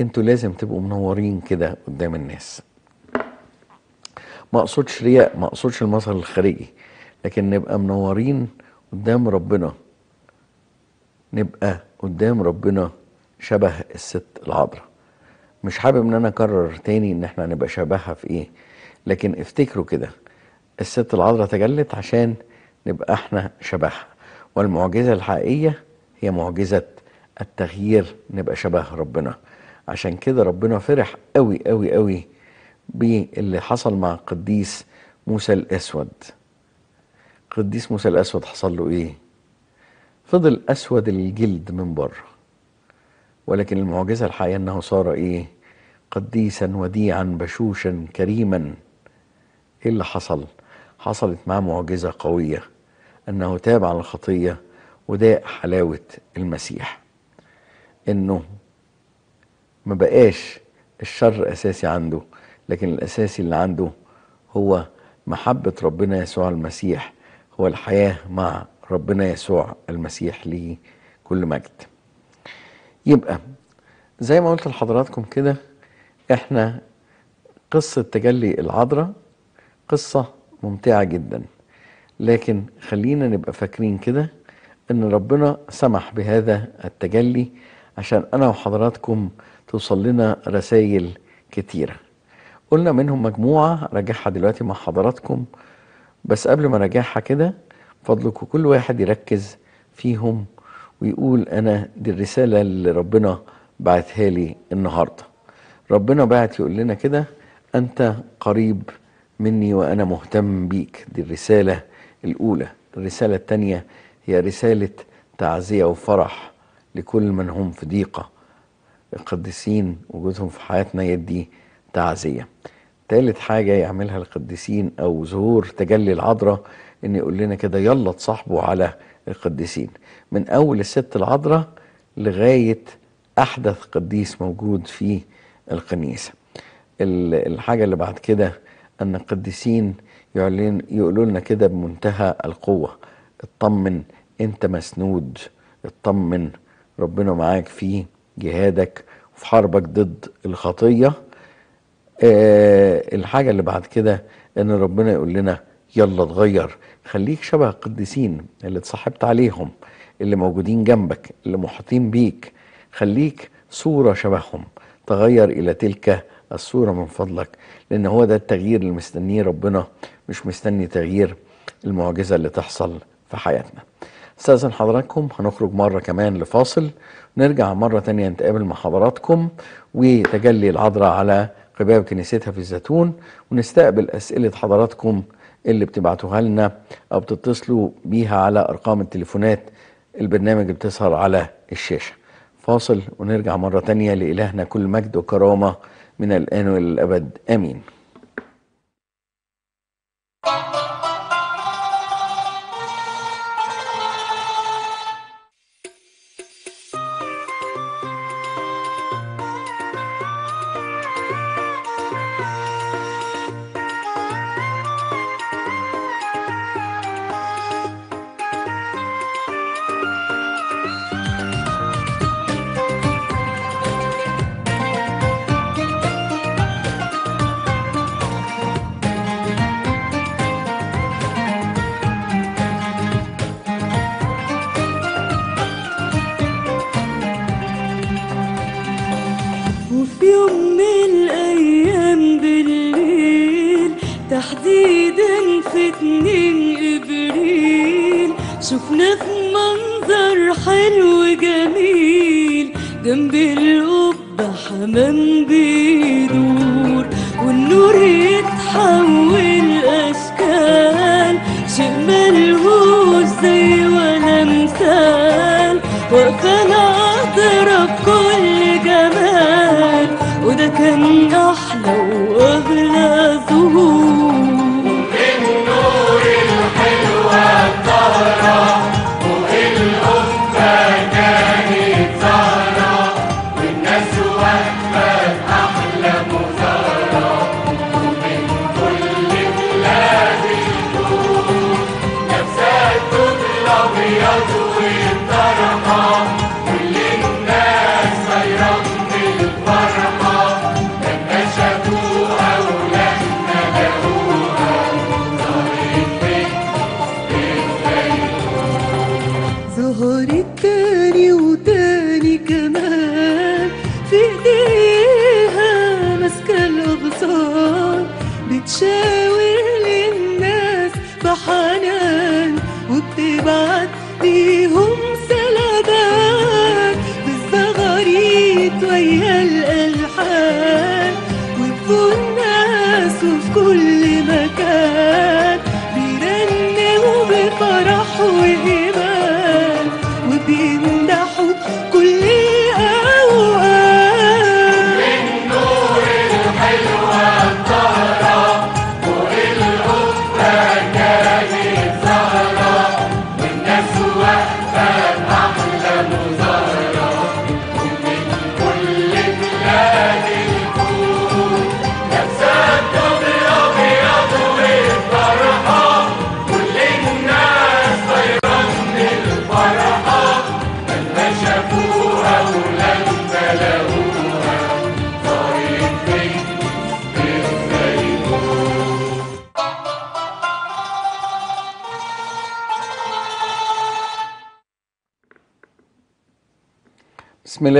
انتوا لازم تبقوا منورين كده قدام الناس ما اقصدش رياء ما اقصدش المظهر الخارجي لكن نبقى منورين قدام ربنا نبقى قدام ربنا شبه الست العذراء مش حابب ان انا اكرر تاني ان احنا نبقى شبهها في ايه لكن افتكروا كده الست العذراء تجلت عشان نبقى احنا شبهها والمعجزه الحقيقيه هي معجزه التغيير نبقى شبه ربنا عشان كده ربنا فرح قوي قوي قوي باللي حصل مع قديس موسى الأسود قديس موسى الأسود حصل له إيه؟ فضل أسود الجلد من بره ولكن المعجزة الحقيقة أنه صار إيه؟ قديسا وديعا بشوشا كريما إيه اللي حصل؟ حصلت معاه معجزة قوية أنه تاب على الخطية وذاق حلاوة المسيح أنه ما بقاش الشر اساسي عنده لكن الاساسي اللي عنده هو محبه ربنا يسوع المسيح هو الحياه مع ربنا يسوع المسيح ليه كل مجد يبقى زي ما قلت لحضراتكم كده احنا قصة تجلي العذراء قصة ممتعة جدا لكن خلينا نبقى فاكرين كده ان ربنا سمح بهذا التجلي عشان انا وحضراتكم توصل لنا رسائل كتيرة قلنا منهم مجموعة راجعها دلوقتي مع حضراتكم بس قبل ما راجعها كده فضلكم كل واحد يركز فيهم ويقول أنا دي الرسالة اللي ربنا بعتها لي النهاردة ربنا بعت يقول لنا كده أنت قريب مني وأنا مهتم بيك دي الرسالة الأولى الرسالة الثانية هي رسالة تعزية وفرح لكل من هم في ضيقة القديسين وجودهم في حياتنا يدي تعزية ثالث حاجة يعملها القديسين أو ظهور تجلي العذراء إن يقول لنا كده يلا تصاحبوا على القديسين من أول الست العذراء لغاية أحدث قديس موجود في الكنيسة الحاجة اللي بعد كده أن القديسين يعلن يقولوا لنا كده بمنتهى القوة اطمن أنت مسنود اطمن ربنا معاك فيه جهادك وفي حربك ضد الخطيه آه الحاجه اللي بعد كده ان ربنا يقول لنا يلا اتغير خليك شبه القديسين اللي اتصاحبت عليهم اللي موجودين جنبك اللي محاطين بيك خليك صوره شبههم تغير الى تلك الصوره من فضلك لان هو ده التغيير اللي مستنيه ربنا مش مستني تغيير المعجزه اللي تحصل في حياتنا استاذن حضراتكم هنخرج مره كمان لفاصل نرجع مرة تانية نتقابل مع حضراتكم وتجلي العذراء على قباب كنيستها في الزيتون ونستقبل أسئلة حضراتكم اللي بتبعتوها لنا أو بتتصلوا بيها على أرقام التليفونات البرنامج بتظهر على الشاشة فاصل ونرجع مرة تانية لإلهنا كل مجد وكرامة من الآن والأبد آمين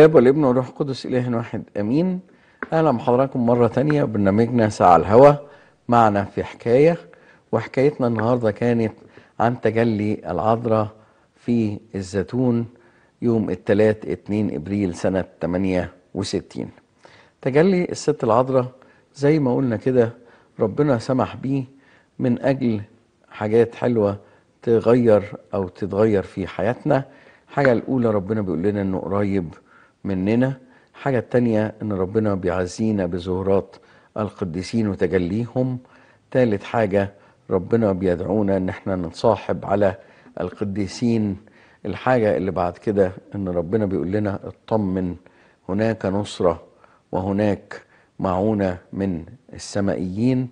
الاب والابن والروح القدس إله واحد أمين أهلا بحضراتكم مرة تانية برنامجنا ساعة الهوى معنا في حكاية وحكايتنا النهاردة كانت عن تجلي العذراء في الزيتون يوم الثلاث 2 إبريل سنة 68 تجلي الست العذراء زي ما قلنا كده ربنا سمح بيه من أجل حاجات حلوة تغير أو تتغير في حياتنا الحاجة الأولى ربنا بيقول لنا إنه قريب مننا حاجة تانية ان ربنا بيعزينا بزهرات القديسين وتجليهم تالت حاجة ربنا بيدعونا ان احنا نتصاحب على القديسين الحاجة اللي بعد كده ان ربنا بيقول لنا اطمن هناك نصرة وهناك معونة من السمائيين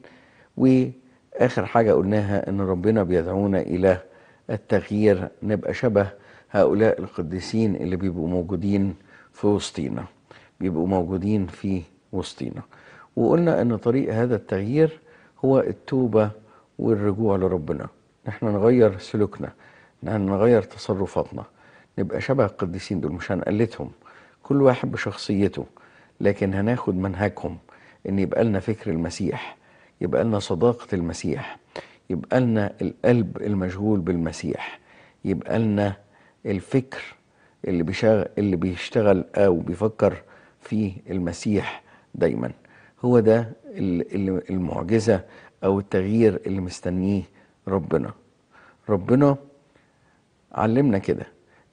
واخر حاجة قلناها ان ربنا بيدعونا الى التغيير نبقى شبه هؤلاء القديسين اللي بيبقوا موجودين في وسطينا بيبقوا موجودين في وسطينا وقلنا ان طريق هذا التغيير هو التوبة والرجوع لربنا نحن نغير سلوكنا نحن نغير تصرفاتنا نبقى شبه القديسين دول مش هنقلدهم كل واحد بشخصيته لكن هناخد منهجهم ان يبقى لنا فكر المسيح يبقى لنا صداقة المسيح يبقى لنا القلب المشغول بالمسيح يبقى لنا الفكر اللي بيشغ... اللي بيشتغل او بيفكر في المسيح دايما هو ده المعجزه او التغيير اللي مستنيه ربنا ربنا علمنا كده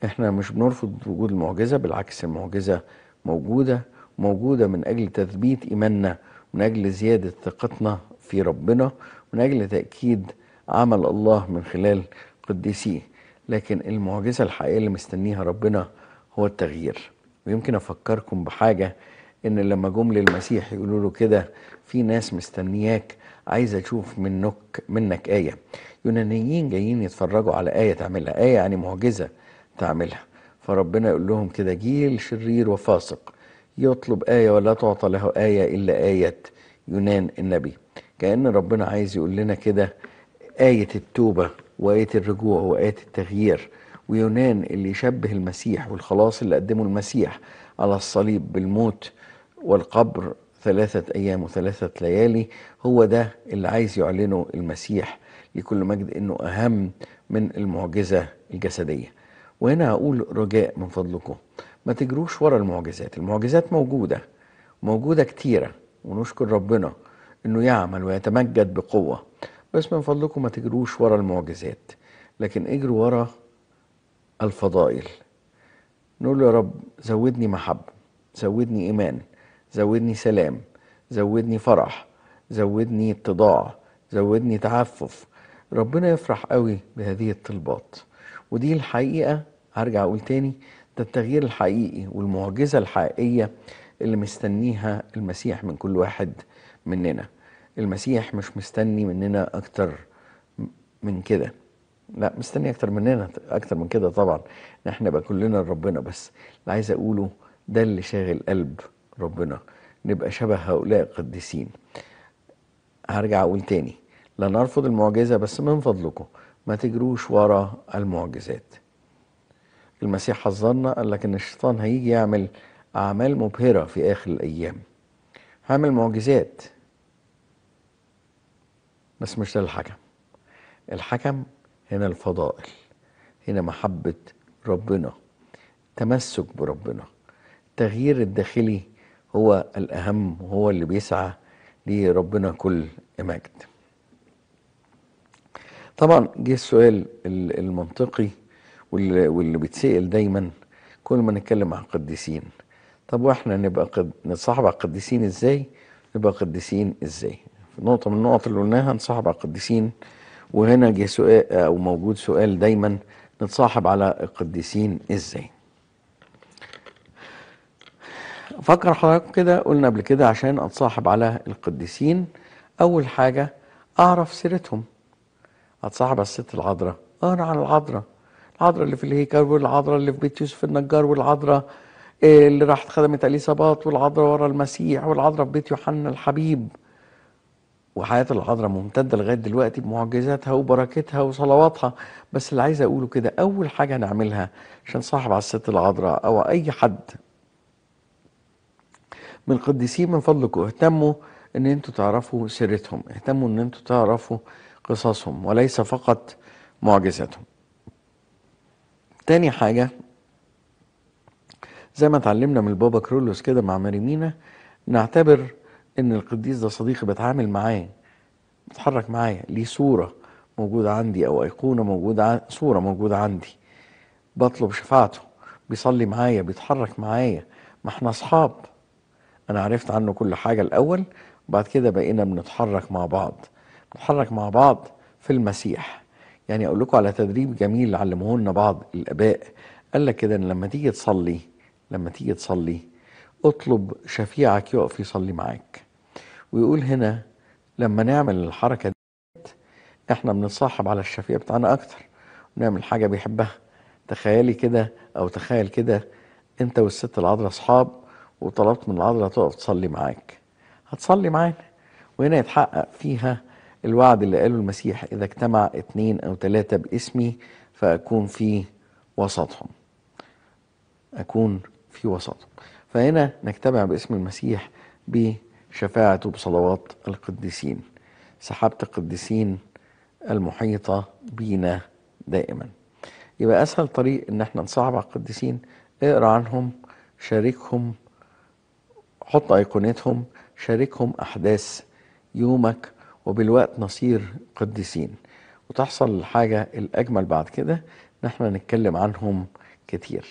احنا مش بنرفض وجود المعجزه بالعكس المعجزه موجوده موجوده من اجل تثبيت ايماننا من اجل زياده ثقتنا في ربنا من اجل تاكيد عمل الله من خلال قديسيه لكن المعجزه الحقيقيه اللي مستنيها ربنا هو التغيير ويمكن افكركم بحاجه ان لما جم للمسيح يقولوا له كده في ناس مستنياك عايزه اشوف منك منك ايه يونانيين جايين يتفرجوا على ايه تعملها ايه يعني معجزه تعملها فربنا يقول لهم كده جيل شرير وفاسق يطلب آية ولا تعطى له آية إلا آية يونان النبي كأن ربنا عايز يقول لنا كده آية التوبة وآية الرجوع وآية التغيير ويونان اللي يشبه المسيح والخلاص اللي قدمه المسيح على الصليب بالموت والقبر ثلاثة أيام وثلاثة ليالي هو ده اللي عايز يعلنه المسيح لكل مجد إنه أهم من المعجزة الجسدية وهنا هقول رجاء من فضلكم ما تجروش ورا المعجزات المعجزات موجودة موجودة كتيرة ونشكر ربنا إنه يعمل ويتمجد بقوة بس من فضلكم ما تجروش ورا المعجزات لكن اجروا ورا الفضائل نقول يا رب زودني محبة زودني إيمان زودني سلام زودني فرح زودني اتضاع زودني تعفف ربنا يفرح قوي بهذه الطلبات ودي الحقيقة هرجع أقول تاني ده التغيير الحقيقي والمعجزة الحقيقية اللي مستنيها المسيح من كل واحد مننا المسيح مش مستني مننا اكتر من كده لا مستني اكتر مننا اكتر من كده طبعا احنا نبقى كلنا لربنا بس اللي عايز اقوله ده اللي شاغل قلب ربنا نبقى شبه هؤلاء القديسين هرجع اقول تاني لا نرفض المعجزه بس من فضلكم ما تجروش ورا المعجزات المسيح حظنا قال لك ان الشيطان هيجي يعمل اعمال مبهره في اخر الايام هعمل معجزات بس مش للحكم الحكم هنا الفضائل هنا محبة ربنا تمسك بربنا التغيير الداخلي هو الأهم هو اللي بيسعى لربنا كل مجد طبعا جه السؤال المنطقي واللي, بيتسأل دايما كل ما نتكلم عن قديسين طب واحنا نبقى قد... نتصاحب على القديسين ازاي نبقى قديسين ازاي نقطة من النقط اللي قلناها نصاحب على القديسين وهنا جه سؤال أو موجود سؤال دايما نتصاحب على القديسين إزاي؟ فكر حضرتك كده قلنا قبل كده عشان أتصاحب على القديسين أول حاجة أعرف سيرتهم أتصاحب على الست العذراء أقرأ عن العذراء العذراء اللي في الهيكل والعذراء اللي في بيت يوسف النجار والعذراء اللي راحت خدمت اليسابات والعذراء ورا المسيح والعذراء في بيت يوحنا الحبيب وحياة الحضرة ممتدة لغاية دلوقتي بمعجزاتها وبركتها وصلواتها بس اللي عايز أقوله كده أول حاجة نعملها عشان صاحب على الست العذراء أو أي حد من قديسين من فضلكم اهتموا ان انتوا تعرفوا سيرتهم اهتموا ان انتوا تعرفوا قصصهم وليس فقط معجزاتهم تاني حاجة زي ما اتعلمنا من البابا كرولوس كده مع ماريمينا نعتبر ان القديس ده صديقي بتعامل معاه بتحرك معايا ليه صوره موجوده عندي او ايقونه موجوده ع... صوره موجوده عندي بطلب شفاعته بيصلي معايا بيتحرك معايا ما احنا اصحاب انا عرفت عنه كل حاجه الاول وبعد كده بقينا بنتحرك مع بعض بنتحرك مع بعض في المسيح يعني اقول لكم على تدريب جميل علموه لنا بعض الاباء قال لك كده ان لما تيجي تصلي لما تيجي تصلي اطلب شفيعك يقف يصلي معاك ويقول هنا لما نعمل الحركة دي احنا بنتصاحب على الشفيع بتاعنا اكتر ونعمل حاجة بيحبها تخيلي كده او تخيل كده انت والست العذراء اصحاب وطلبت من العذراء تقف تصلي معاك هتصلي معانا وهنا يتحقق فيها الوعد اللي قاله المسيح إذا اجتمع اثنين أو ثلاثة باسمي فأكون في وسطهم أكون في وسطهم فهنا نجتمع باسم المسيح بيه شفاعته بصلوات القديسين سحابة القديسين المحيطة بينا دائما يبقى أسهل طريق إن احنا نصعب على القديسين اقرأ عنهم شاركهم حط أيقونتهم شاركهم أحداث يومك وبالوقت نصير قديسين وتحصل الحاجة الأجمل بعد كده إن احنا نتكلم عنهم كتير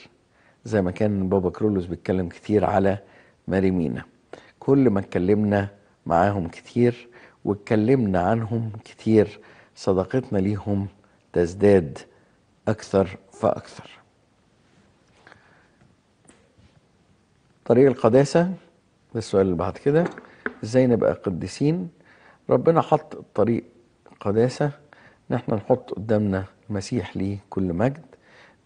زي ما كان بابا كرولوس بيتكلم كتير على ماري مينا كل ما اتكلمنا معاهم كتير واتكلمنا عنهم كتير صداقتنا ليهم تزداد أكثر فأكثر طريق القداسة ده السؤال اللي بعد كده ازاي نبقى قديسين ربنا حط طريق قداسة نحن نحط قدامنا المسيح ليه كل مجد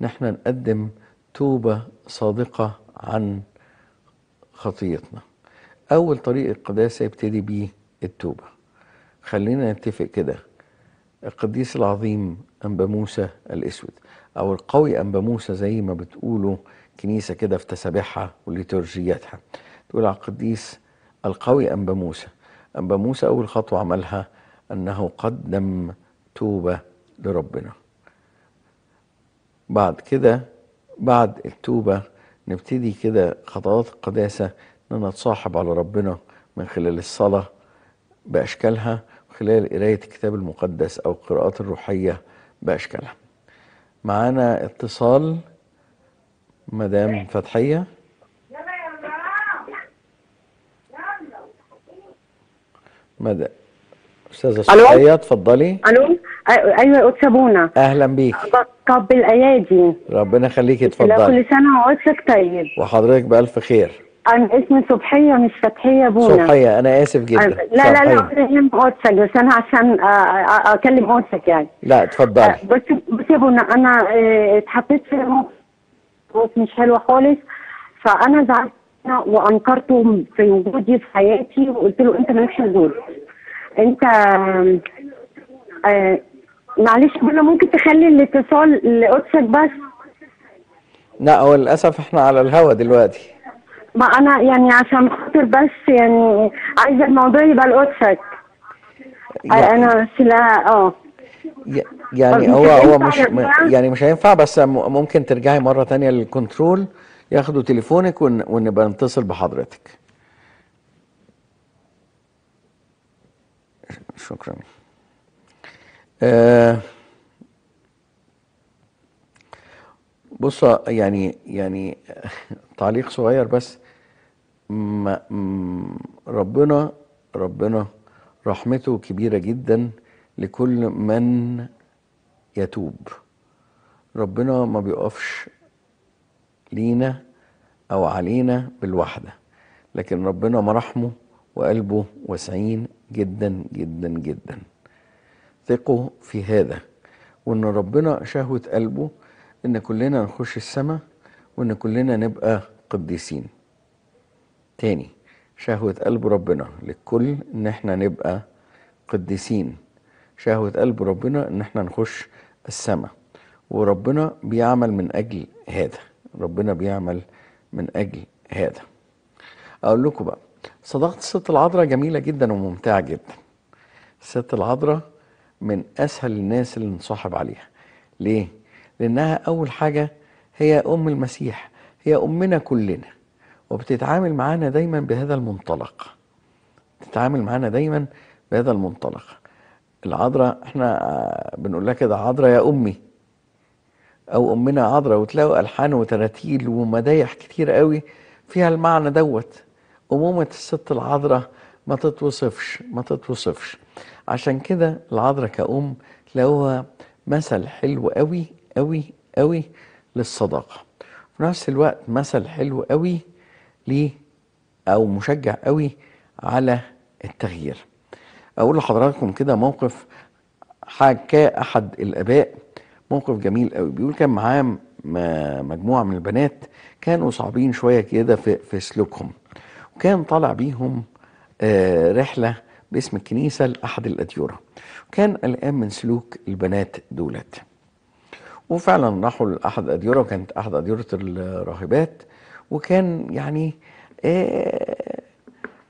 نحن نقدم توبة صادقة عن خطيتنا أول طريق القداسة يبتدي بيه التوبة خلينا نتفق كده القديس العظيم أنبا موسى الأسود أو القوي أنبا موسى زي ما بتقولوا كنيسة كده في تسابيحها وليتورجياتها تقول على القديس القوي أنبا موسى أنبا موسى أول خطوة عملها أنه قدم توبة لربنا بعد كده بعد التوبة نبتدي كده خطوات القداسة ان انا اتصاحب على ربنا من خلال الصلاه باشكالها وخلال قرايه الكتاب المقدس او القراءات الروحيه باشكالها معانا اتصال مدام فتحيه مدى استاذه صفيه اتفضلي الو ايوه قدس اهلا بيك طب الايادي ربنا يخليكي اتفضلي كل سنه وقدسك طيب وحضرتك بالف خير انا اسمي صبحيه مش فتحيه بونا صبحيه انا اسف جدا لا لا لا لا يهم بس انا عشان آه، آه، اكلم أوتسك يعني لا اتفضلي آه، بس بس يا بونا انا اتحطيت في موقف مش حلو خالص فانا زعلت وانكرته في وجودي في حياتي وقلت له انت مالكش دور انت معلش بونا ممكن تخلي الاتصال لأوتسك بس لا هو للاسف احنا على الهوا دلوقتي ما انا يعني عشان خاطر بس يعني عايزه الموضوع يبقى لقدسك آه. يعني انا سلاح اه يعني هو هو مش يعني مش هينفع بس ممكن ترجعي مره تانية للكنترول ياخدوا تليفونك ونبقى نتصل بحضرتك شكرا بصوا آه، بص يعني يعني تعليق صغير بس ما ربنا ربنا رحمته كبيرة جدا لكل من يتوب ربنا ما بيقفش لينا أو علينا بالوحدة لكن ربنا مراحمه وقلبه واسعين جدا جدا جدا ثقوا في هذا وان ربنا شهوة قلبه ان كلنا نخش السماء وإن كلنا نبقى قديسين تاني شهوة قلب ربنا للكل إن إحنا نبقى قديسين شهوة قلب ربنا إن إحنا نخش السماء وربنا بيعمل من أجل هذا ربنا بيعمل من أجل هذا أقول لكم بقى صداقة الست العذراء جميلة جدا وممتعة جدا الست العذراء من أسهل الناس اللي نصاحب عليها ليه؟ لأنها أول حاجة هي أم المسيح هي أمنا كلنا وبتتعامل معانا دايما بهذا المنطلق بتتعامل معانا دايما بهذا المنطلق العذراء احنا آه، بنقول لها كده عذراء يا أمي أو أمنا عذراء وتلاقوا ألحان وتراتيل ومدايح كتير قوي فيها المعنى دوت أمومة الست العذراء ما تتوصفش ما تتوصفش عشان كده العذراء كأم تلاقوها مثل حلو قوي قوي قوي للصداقة في نفس الوقت مثل حلو قوي لي أو مشجع قوي على التغيير أقول لحضراتكم كده موقف حكاه أحد الآباء موقف جميل قوي بيقول كان معاه مجموعة من البنات كانوا صعبين شوية كده في, في سلوكهم وكان طالع بيهم آه، رحلة باسم الكنيسة لأحد الأديرة وكان قلقان من سلوك البنات دولت وفعلا راحوا لأحد أديرة وكانت أحد أديرة الراهبات وكان يعني آه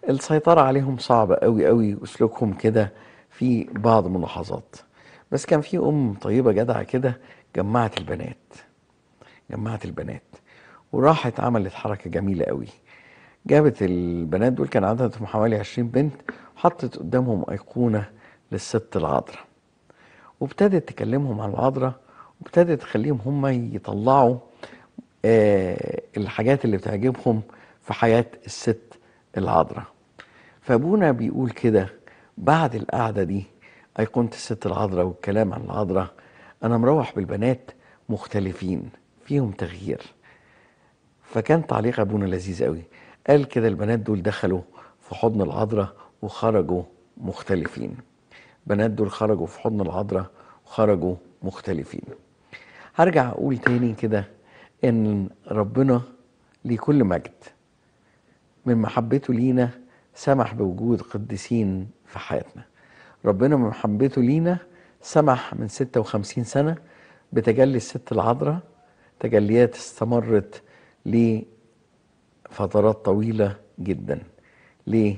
السيطرة عليهم صعبة قوي قوي وسلوكهم كده في بعض الملاحظات بس كان في أم طيبة جدعة كده جمعت البنات جمعت البنات وراحت عملت حركة جميلة قوي جابت البنات دول كان عددهم حوالي 20 بنت وحطت قدامهم أيقونة للست العذراء وابتدت تكلمهم عن العذراء وابتدت تخليهم هم يطلعوا آه الحاجات اللي بتعجبهم في حياة الست العذراء فابونا بيقول كده بعد القعدة دي أيقونة الست العذراء والكلام عن العذراء أنا مروح بالبنات مختلفين فيهم تغيير فكان تعليق أبونا لذيذ قوي قال كده البنات دول دخلوا في حضن العذراء وخرجوا مختلفين بنات دول خرجوا في حضن العذراء وخرجوا مختلفين هرجع اقول تاني كده ان ربنا ليه كل مجد من محبته لينا سمح بوجود قديسين في حياتنا ربنا من محبته لينا سمح من 56 سنة بتجلي الست العذراء تجليات استمرت لفترات طويلة جدا ليه؟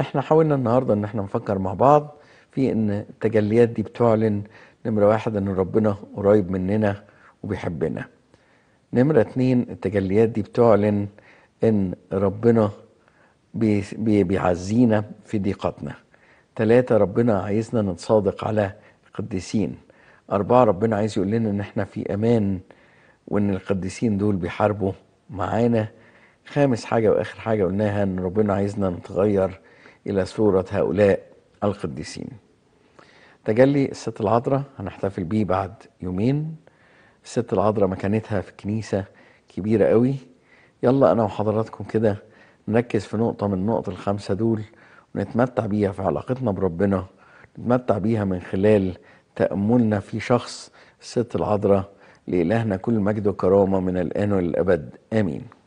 احنا حاولنا النهاردة ان احنا نفكر مع بعض في ان التجليات دي بتعلن نمرة واحد إن ربنا قريب مننا وبيحبنا نمرة اتنين التجليات دي بتعلن إن ربنا بيعزينا في ضيقتنا تلاتة ربنا عايزنا نتصادق على القديسين أربعة ربنا عايز يقول لنا إن إحنا في أمان وإن القديسين دول بيحاربوا معانا خامس حاجة وآخر حاجة قلناها إن ربنا عايزنا نتغير إلى صورة هؤلاء القديسين تجلي الست العذراء هنحتفل بيه بعد يومين الست العذراء مكانتها في الكنيسة كبيرة قوي يلا أنا وحضراتكم كده نركز في نقطة من النقط الخمسة دول ونتمتع بيها في علاقتنا بربنا نتمتع بيها من خلال تأملنا في شخص الست العذراء لإلهنا كل مجد وكرامة من الآن والأبد آمين